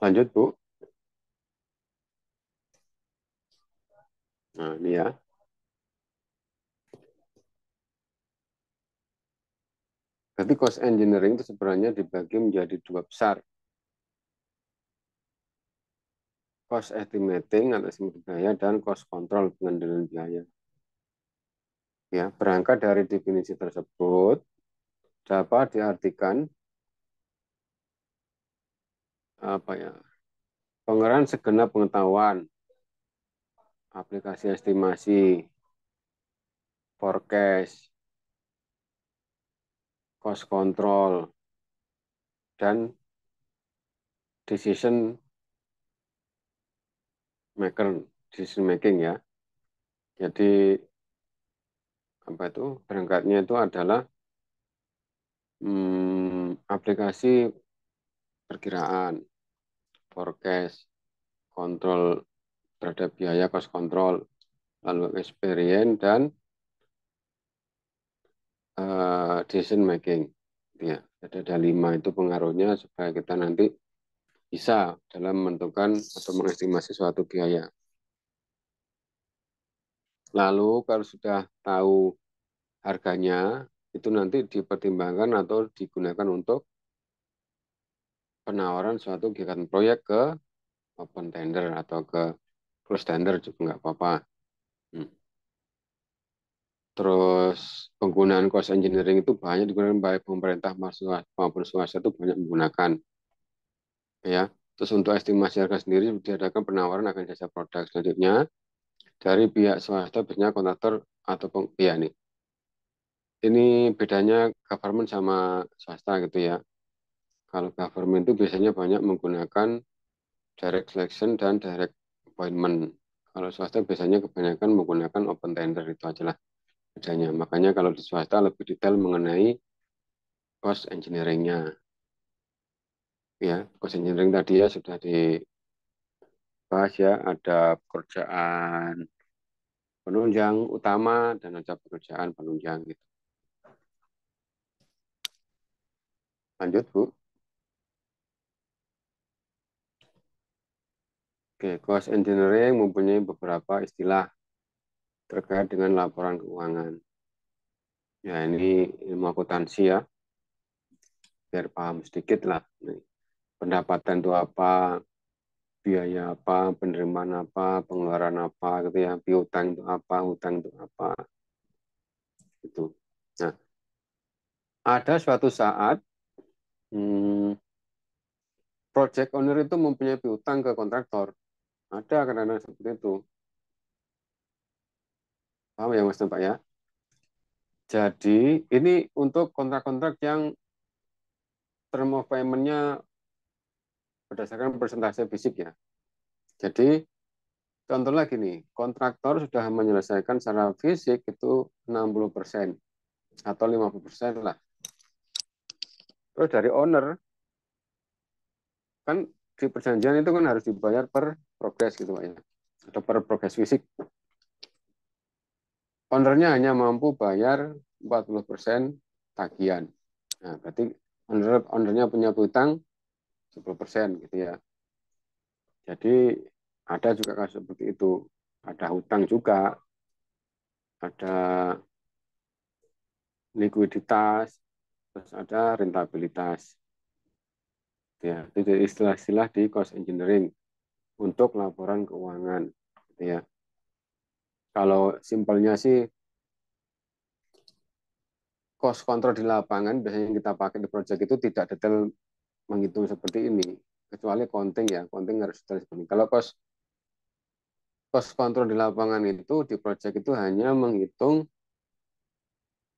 Lanjut, Bu. Nah, ini ya. Tapi cost engineering itu sebenarnya dibagi menjadi dua besar. cost estimating atau estimasi biaya, dan cost control pengendalian biaya. Ya, berangkat dari definisi tersebut, dapat diartikan apa ya pengerahan segenap pengetahuan aplikasi estimasi forecast cost control dan decision maker decision making ya. Jadi apa itu berangkatnya itu adalah hmm, aplikasi perkiraan, forecast, kontrol terhadap biaya cost control, lalu experience dan uh, decision making. Ya, ada ada lima itu pengaruhnya supaya kita nanti bisa dalam menentukan atau mengestimasi suatu biaya. Lalu kalau sudah tahu harganya, itu nanti dipertimbangkan atau digunakan untuk penawaran suatu kegiatan proyek ke open tender atau ke close tender juga nggak apa-apa. Hmm. Terus penggunaan cost engineering itu banyak digunakan baik pemerintah maupun swasta itu banyak menggunakan ya. Terus untuk estimasi harga sendiri diadakan penawaran akan jasa produk. Selanjutnya dari pihak swasta biasanya kontraktor atau peng, ya Ini bedanya government sama swasta gitu ya. Kalau government itu biasanya banyak menggunakan direct selection dan direct appointment. Kalau swasta biasanya kebanyakan menggunakan open tender itu aja lah bedanya. Makanya kalau di swasta lebih detail mengenai cost engineeringnya ya cost engineering tadi ya sudah dibahas ya ada pekerjaan penunjang utama dan ada pekerjaan penunjang gitu lanjut bu oke cost engineering mempunyai beberapa istilah terkait dengan laporan keuangan ya ini ilmu akuntansi ya biar paham sedikit lah nih pendapatan itu apa, biaya apa, penerimaan apa, pengeluaran apa, gitu ya, piutang itu apa, utang itu apa, itu Nah, ada suatu saat hmm, project owner itu mempunyai piutang ke kontraktor, ada karena seperti itu. Paham ya Mas Pak ya? Jadi ini untuk kontrak-kontrak yang term berdasarkan persentase fisik ya, Jadi contoh lagi nih, kontraktor sudah menyelesaikan secara fisik itu 60% atau 50% lah. Terus dari owner kan di perjanjian itu kan harus dibayar per progres gitu Pak ya. Atau per progres fisik. Ownernya hanya mampu bayar 40% tagihan. Nah, berarti owner ownernya punya hutang 10% gitu ya. Jadi ada juga kasus seperti itu. Ada hutang juga, ada likuiditas, terus ada rentabilitas. Gitu ya, itu istilah-istilah di cost engineering untuk laporan keuangan. Gitu ya. Kalau simpelnya sih cost control di lapangan biasanya yang kita pakai di proyek itu tidak detail menghitung seperti ini, kecuali konting ya, konting harus ditulis begini. Kalau kos kos kontrol di lapangan itu di project itu hanya menghitung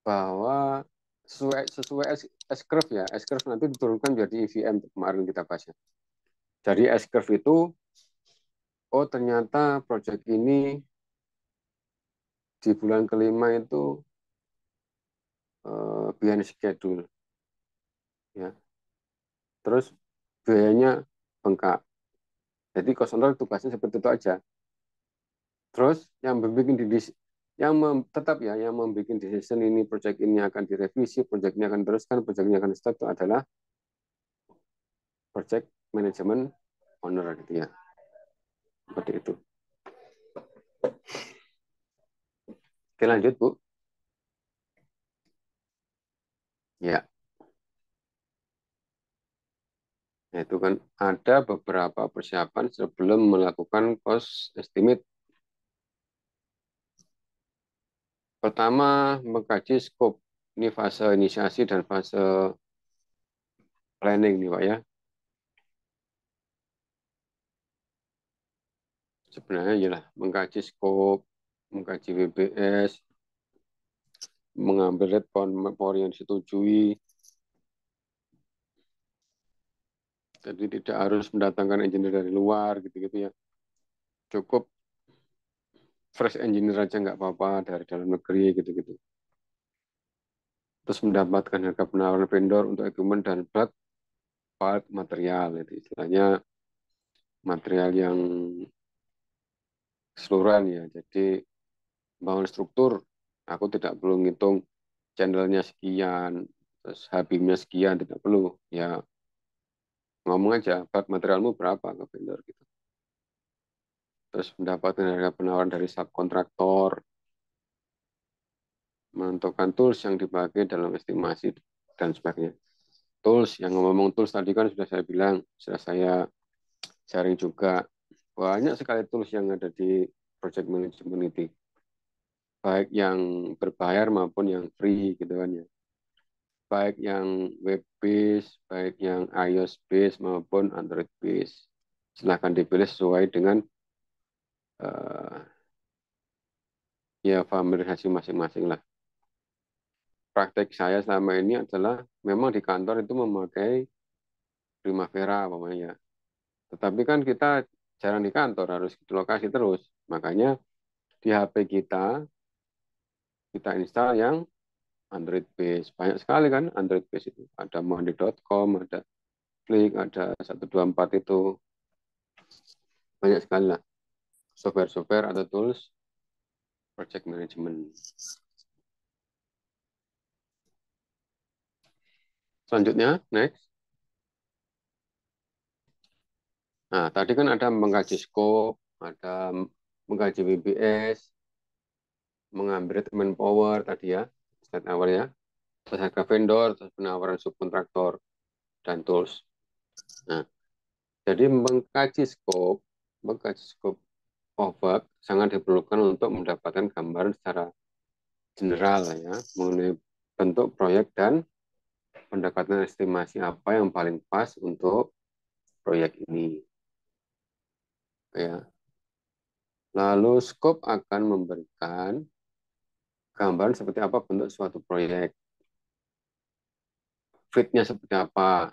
bahwa sesuai sesuai S, curve ya, S curve nanti diturunkan jadi EVM kemarin kita bahas ya. jadi S curve itu oh ternyata project ini di bulan kelima itu uh, behind schedule. Ya terus biayanya bengkak. Jadi control tugasnya seperti itu aja. Terus yang membuat di yang mem, tetap ya yang membuat decision ini proyek ini akan direvisi, proyek ini akan teruskan, proyek ini akan stop itu adalah project manajemen owner gitu ya. Seperti itu. Oke lanjut Bu. Ya. itu kan ada beberapa persiapan sebelum melakukan cost estimate. Pertama, mengkaji scope. Ini fase inisiasi dan fase planning nih Pak ya. Sebenarnya ialah mengkaji scope, mengkaji WBS, mengambil red power yang disetujui, Jadi tidak harus mendatangkan engineer dari luar gitu-gitu ya. Cukup fresh engineer aja nggak apa-apa dari dalam negeri gitu-gitu. Terus mendapatkan harga penawaran vendor untuk equipment dan plat part material itu istilahnya material yang seluruhan ya. Jadi bangun struktur aku tidak perlu ngitung channelnya sekian, terus habimnya sekian tidak perlu ya ngomong aja bak materialmu berapa ke vendor gitu terus mendapatkan harga penawaran dari subkontraktor menentukan tools yang dipakai dalam estimasi dan sebagainya tools yang ngomong tools tadi kan sudah saya bilang sudah saya sharing juga banyak sekali tools yang ada di project management itu baik yang berbayar maupun yang free gitu kan ya baik yang web base, baik yang iOS base maupun Android base, Silahkan dipilih sesuai dengan uh, ya familiarisasi masing-masing lah. Praktek saya selama ini adalah memang di kantor itu memakai Primavera namanya. Ya. Tetapi kan kita jarang di kantor, harus di lokasi terus. Makanya di HP kita kita install yang Android base. Banyak sekali kan Android base itu. Ada mandi.com ada klik ada 124 itu. Banyak sekali lah. Software-software atau tools project management. Selanjutnya, next. Nah, tadi kan ada mengkaji scope, ada mengkaji BBS, mengambil treatment power tadi ya, set awalnya terus harga vendor terus penawaran subkontraktor dan tools nah jadi mengkaji scope mengkaji scope of work sangat diperlukan untuk mendapatkan gambaran secara general ya mengenai bentuk proyek dan pendekatan estimasi apa yang paling pas untuk proyek ini ya lalu scope akan memberikan gambaran seperti apa bentuk suatu proyek, fitnya seperti apa,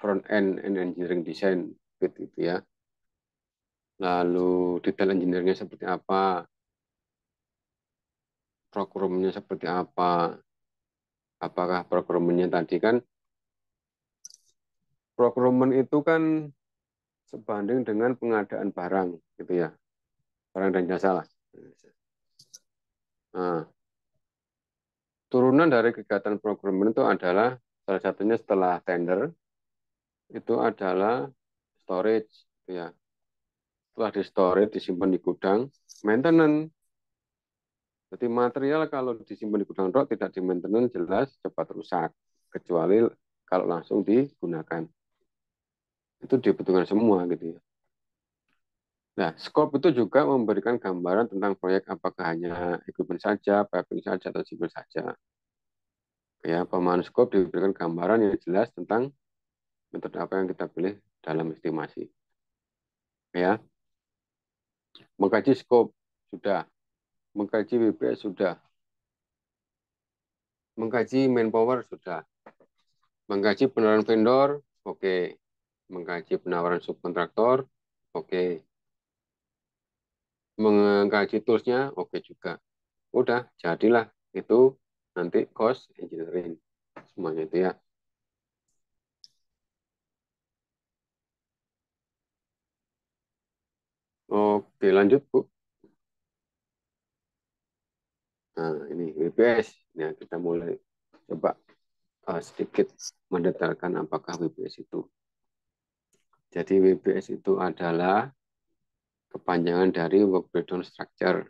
front end and engineering design fit itu ya. Lalu detail engineeringnya seperti apa, programnya seperti apa, apakah programnya tadi kan procurement itu kan sebanding dengan pengadaan barang gitu ya barang dan jasa lah nah Turunan dari kegiatan procurement itu adalah salah satunya setelah tender itu adalah storage gitu ya. Setelah di storage disimpan di gudang, maintenance. Jadi material kalau disimpan di gudang rok tidak di maintenance jelas cepat rusak kecuali kalau langsung digunakan. Itu dibutuhkan semua gitu ya. Nah, scope itu juga memberikan gambaran tentang proyek apakah hanya equipment saja, piping saja, atau sipil saja. Ya, pemahaman scope diberikan gambaran yang jelas tentang metode apa yang kita pilih dalam estimasi. Ya, mengkaji scope sudah, mengkaji WPS sudah, mengkaji manpower sudah, mengkaji penawaran vendor, oke, okay. mengkaji penawaran subkontraktor, oke, okay mengkaji toolsnya oke okay juga udah jadilah itu nanti cost engineering semuanya itu ya Oke, lanjut Bu. Nah, ini WPS. Ya, kita mulai coba uh, sedikit mendetailkan apakah WPS itu. Jadi WPS itu adalah kepanjangan dari work breakdown structure,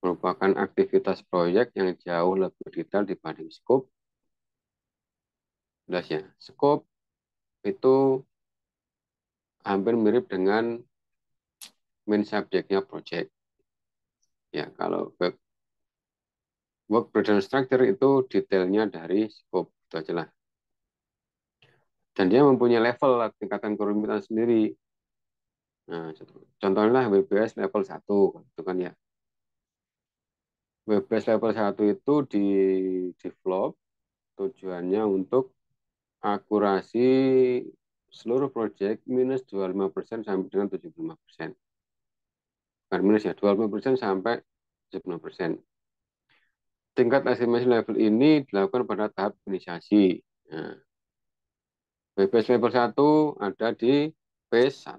merupakan aktivitas proyek yang jauh lebih detail dibanding scope. Jelas ya, scope itu hampir mirip dengan main subjeknya project. Ya, kalau work, work breakdown structure itu detailnya dari scope, itu aja lah. Dan dia mempunyai level tingkatan kerumitan sendiri Nah, contohnya WBS level 1 itu kan ya. WBS level 1 itu di develop tujuannya untuk akurasi seluruh project minus 25% sampai dengan 75%. Bukan minus ya, 25% sampai 75%. Tingkat estimasi level ini dilakukan pada tahap inisiasi. Nah, WBS level 1 ada di phase 1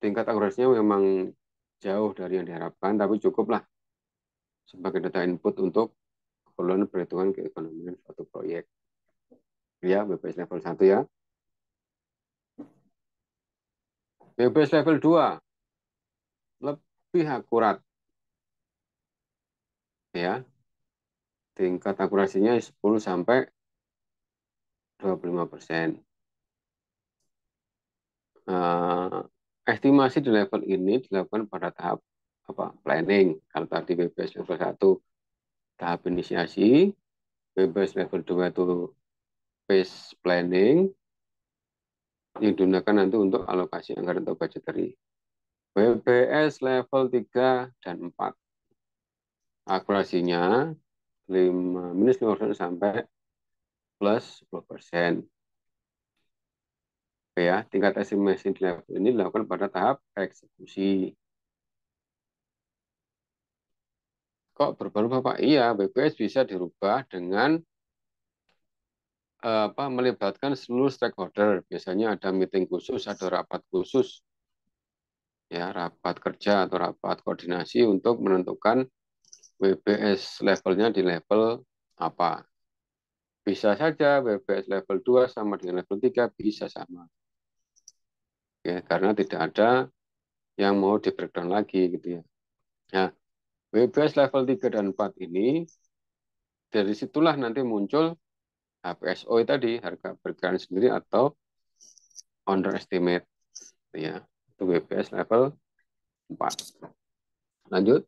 tingkat akurasinya memang jauh dari yang diharapkan, tapi cukuplah sebagai data input untuk keperluan perhitungan keekonomian suatu proyek. Ya, BPS level 1 ya. BPS level 2 lebih akurat. Ya. Tingkat akurasinya 10 sampai 25 persen. Uh, Estimasi di level ini dilakukan pada tahap apa planning. Kalau tadi BPS level 1 tahap inisiasi, BPS level 2 itu phase planning yang digunakan nanti untuk alokasi anggaran atau budgetary. BPS level 3 dan 4. Akurasinya 5 minus 5 sampai plus 10 persen ya tingkat estimasi di level ini dilakukan pada tahap eksekusi. Kok berubah Pak? Iya, BPS bisa dirubah dengan eh, apa melibatkan seluruh stakeholder. Biasanya ada meeting khusus, ada rapat khusus, ya rapat kerja atau rapat koordinasi untuk menentukan WBS levelnya di level apa. Bisa saja WBS level 2 sama dengan level 3, bisa sama ya karena tidak ada yang mau di breakdown lagi gitu ya. Nah, WBS level 3 dan 4 ini dari situlah nanti muncul HPSO tadi harga bergerak sendiri atau underestimate gitu ya. Itu WBS level 4. Lanjut.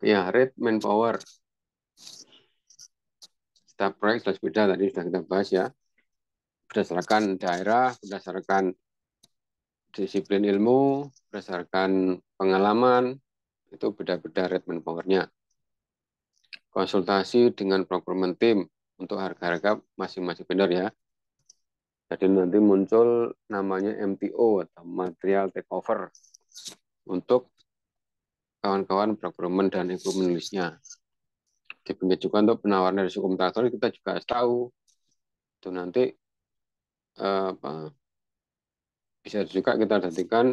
Ya, rate manpower. Kita price sudah beda tadi sudah kita bahas ya berdasarkan daerah, berdasarkan disiplin ilmu, berdasarkan pengalaman, itu beda-beda Redmond Power-nya. Konsultasi dengan procurement team untuk harga-harga masing-masing vendor ya. Jadi nanti muncul namanya MTO atau material takeover untuk kawan-kawan procurement dan ibu menulisnya. Demikian juga untuk penawaran dari suku kita juga harus tahu itu nanti apa bisa juga kita datikan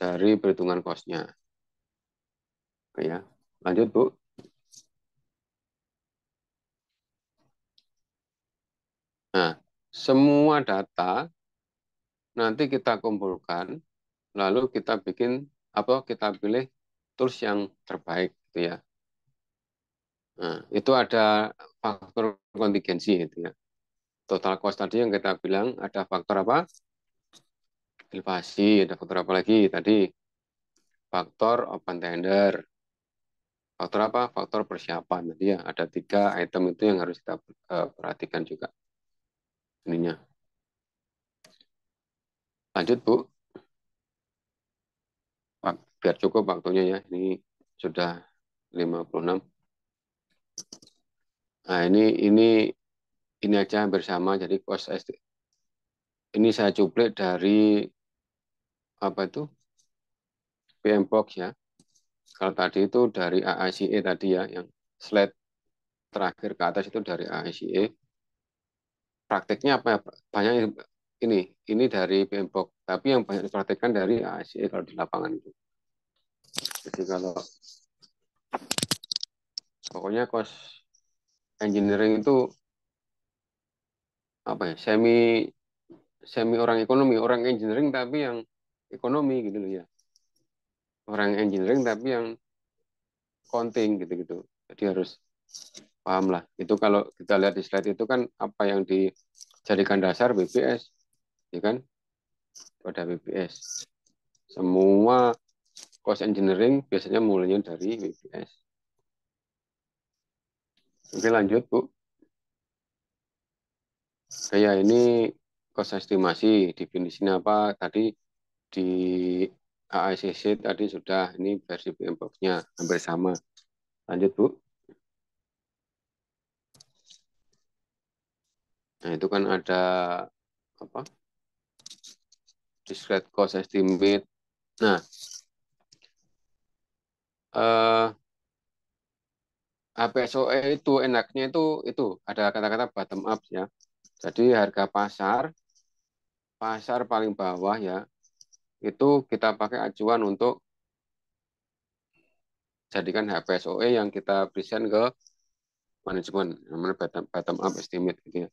dari perhitungan kosnya. ya. Lanjut, Bu. Nah, semua data nanti kita kumpulkan, lalu kita bikin apa kita pilih tools yang terbaik itu ya. Nah, itu ada faktor kontingensi itu ya total cost tadi yang kita bilang ada faktor apa? Inflasi, ada faktor apa lagi tadi? Faktor open tender. Faktor apa? Faktor persiapan. Jadi ya ada tiga item itu yang harus kita eh, perhatikan juga. Ininya. Lanjut, Bu. Biar cukup waktunya ya. Ini sudah 56. Nah, ini ini ini aja hampir sama jadi cos st ini saya cuplik dari apa itu PM box ya kalau tadi itu dari AICE tadi ya yang slide terakhir ke atas itu dari AICE prakteknya apa ya? banyak ini ini dari PM box tapi yang banyak dipraktekkan dari AICE kalau di lapangan itu jadi kalau pokoknya cos engineering itu apa ya semi semi orang ekonomi orang engineering tapi yang ekonomi gitu loh ya orang engineering tapi yang konting gitu-gitu jadi harus paham lah itu kalau kita lihat di slide itu kan apa yang dijadikan dasar BPS ya kan pada BPS semua cost engineering biasanya mulainya dari BPS oke lanjut Bu saya ini kos estimasi definisinya apa tadi di AICC tadi sudah ini versi PMBOK-nya hampir sama. Lanjut, Bu. Nah, itu kan ada apa? Discrete cost estimate. Nah, eh APSOE itu enaknya itu itu ada kata-kata bottom up ya. Jadi harga pasar, pasar paling bawah ya, itu kita pakai acuan untuk jadikan HPSOE yang kita present ke manajemen, namanya bottom, bottom up estimate gitu ya.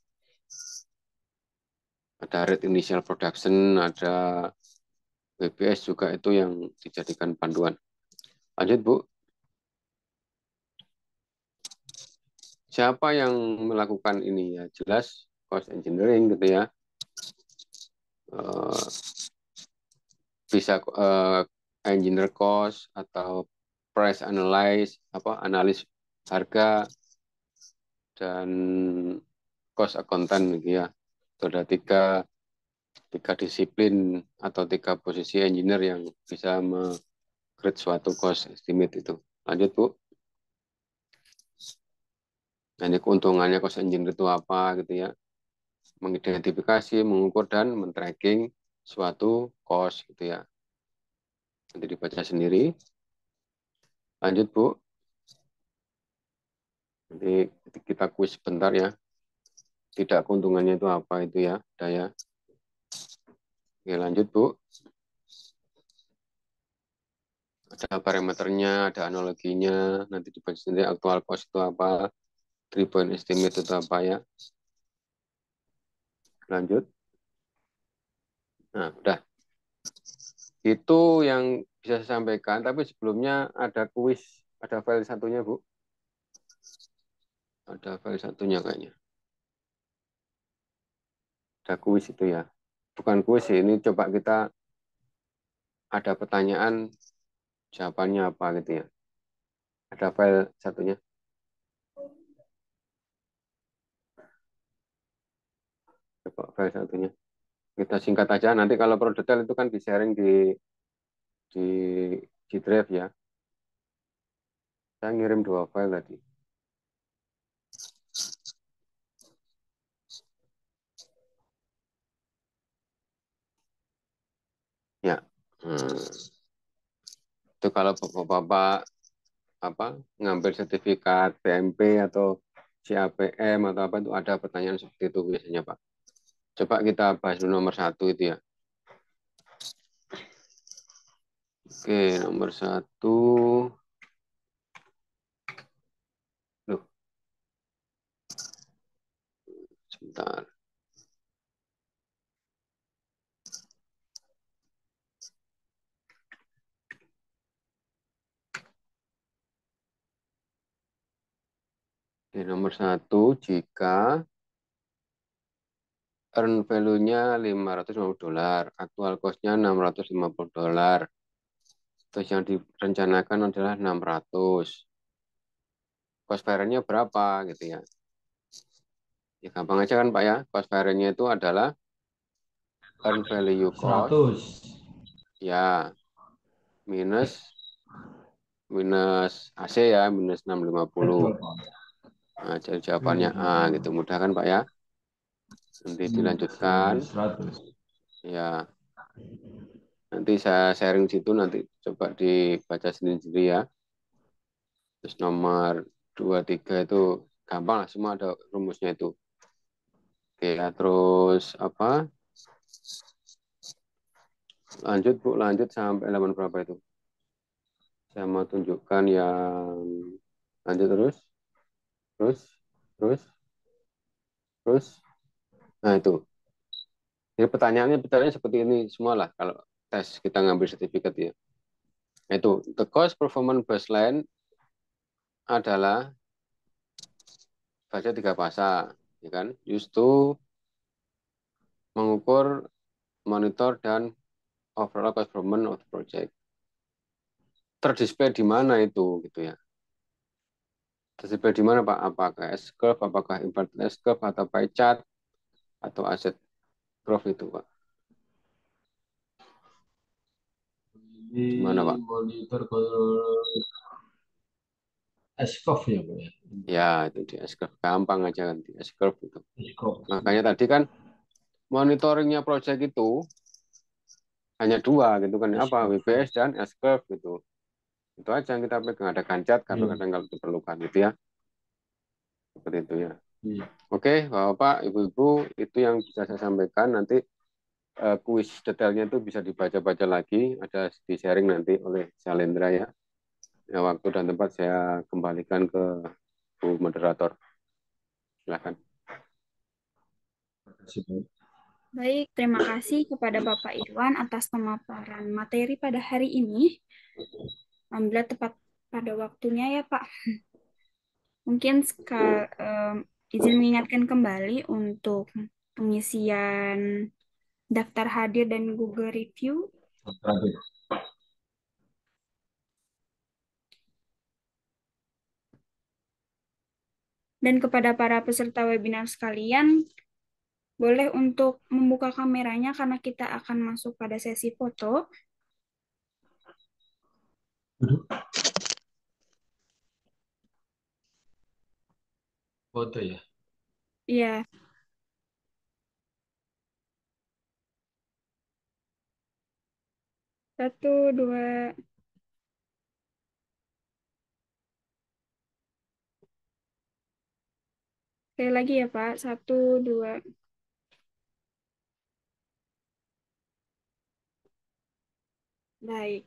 Ada rate initial production, ada BPS juga itu yang dijadikan panduan. Lanjut Bu. Siapa yang melakukan ini ya? Jelas cost engineering gitu ya eh, bisa eh, engineer cost atau price analyze apa analis harga dan cost accountant gitu ya itu ada tiga tiga disiplin atau tiga posisi engineer yang bisa mengcreate suatu cost estimate itu lanjut bu Nah, ini keuntungannya cost engineer itu apa gitu ya mengidentifikasi, mengukur dan men-tracking suatu cost gitu ya. Nanti dibaca sendiri. Lanjut Bu. Nanti kita kuis sebentar ya. Tidak keuntungannya itu apa itu ya, daya. Oke, lanjut Bu. Ada parameternya, ada analoginya, nanti dibaca sendiri aktual cost itu apa, three point estimate itu apa ya. Lanjut. Nah, udah. Itu yang bisa saya sampaikan, tapi sebelumnya ada kuis, ada file satunya, Bu. Ada file satunya kayaknya. Ada kuis itu ya. Bukan kuis sih, ini coba kita ada pertanyaan, jawabannya apa gitu ya. Ada file satunya. coba file satunya kita singkat aja nanti kalau perlu detail itu kan di sharing di di G Drive ya saya ngirim dua file tadi ya hmm. itu kalau bapak-bapak apa ngambil sertifikat PMP atau CAPM atau apa itu ada pertanyaan seperti itu biasanya Pak. Coba kita bahas dulu nomor satu itu ya. Oke, nomor satu. Loh. Sebentar. Oke, nomor satu, jika earn value-nya 550 dolar, aktual cost-nya 650 dolar. Terus yang direncanakan adalah 600. Cost fair-nya berapa gitu ya. Ya gampang aja kan Pak ya. Cost fair-nya itu adalah earn value cost. 100. Ya. Minus minus AC ya, minus 650. Nah, jadi jawabannya A gitu. Mudah kan Pak ya? nanti hmm. dilanjutkan. Ya. Nanti saya sharing situ nanti coba dibaca sendiri-sendiri ya. Terus nomor 23 itu gampang lah semua ada rumusnya itu. Oke, ya, terus apa? Lanjut Bu, lanjut sampai elemen berapa itu? Saya mau tunjukkan yang lanjut terus. Terus, terus, terus. Nah, itu. Jadi pertanyaannya pertanyaannya seperti ini semualah kalau tes kita ngambil sertifikat ya. Nah, itu the cost performance baseline adalah baca tiga pasal, ya kan? Used to mengukur, monitor dan overall cost performance of the project. Terdisplay di mana itu gitu ya? Terdisplay di mana Pak? Apakah S curve, apakah inverted S curve atau pie chart atau aset Prof itu Pak? Mana Pak? Monitor S-curve ya Pak ya? Ya itu di S-curve. Gampang aja kan di S-curve itu. Makanya tadi kan monitoringnya project itu hanya dua gitu kan apa WBS dan S curve gitu itu aja yang kita pegang ada kancat hmm. kadang-kadang kalau diperlukan gitu ya seperti itu ya Hmm. Oke, okay, Bapak, Ibu-ibu, itu yang bisa saya sampaikan. Nanti uh, kuis detailnya itu bisa dibaca-baca lagi, ada di sharing nanti oleh Salendra ya. ya. Waktu dan tempat saya kembalikan ke Bu moderator. Silakan. Baik, terima kasih kepada Bapak Irwan atas pemaparan materi pada hari ini. Alhamdulillah tepat pada waktunya ya Pak. Mungkin sekarang um, eh, izin mengingatkan kembali untuk pengisian daftar hadir dan Google Review. Dan kepada para peserta webinar sekalian, boleh untuk membuka kameranya karena kita akan masuk pada sesi foto. Foto ya? Iya. Satu, dua. saya lagi ya, Pak. Satu, dua. Baik.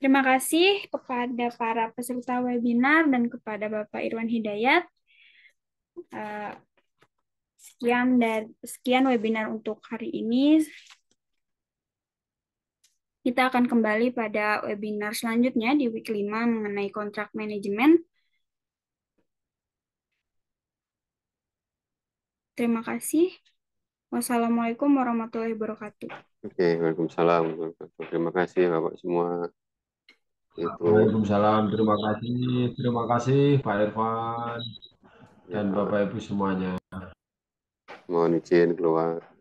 Terima kasih kepada para peserta webinar dan kepada Bapak Irwan Hidayat uh, sekian dan sekian webinar untuk hari ini. Kita akan kembali pada webinar selanjutnya di week 5 mengenai kontrak manajemen. Terima kasih. Wassalamualaikum warahmatullahi wabarakatuh. Oke, waalaikumsalam. Terima kasih Bapak semua. Waalaikumsalam. Terima kasih. Terima kasih Pak Irfan dan ya. Bapak Ibu semuanya. Mohon izin keluar.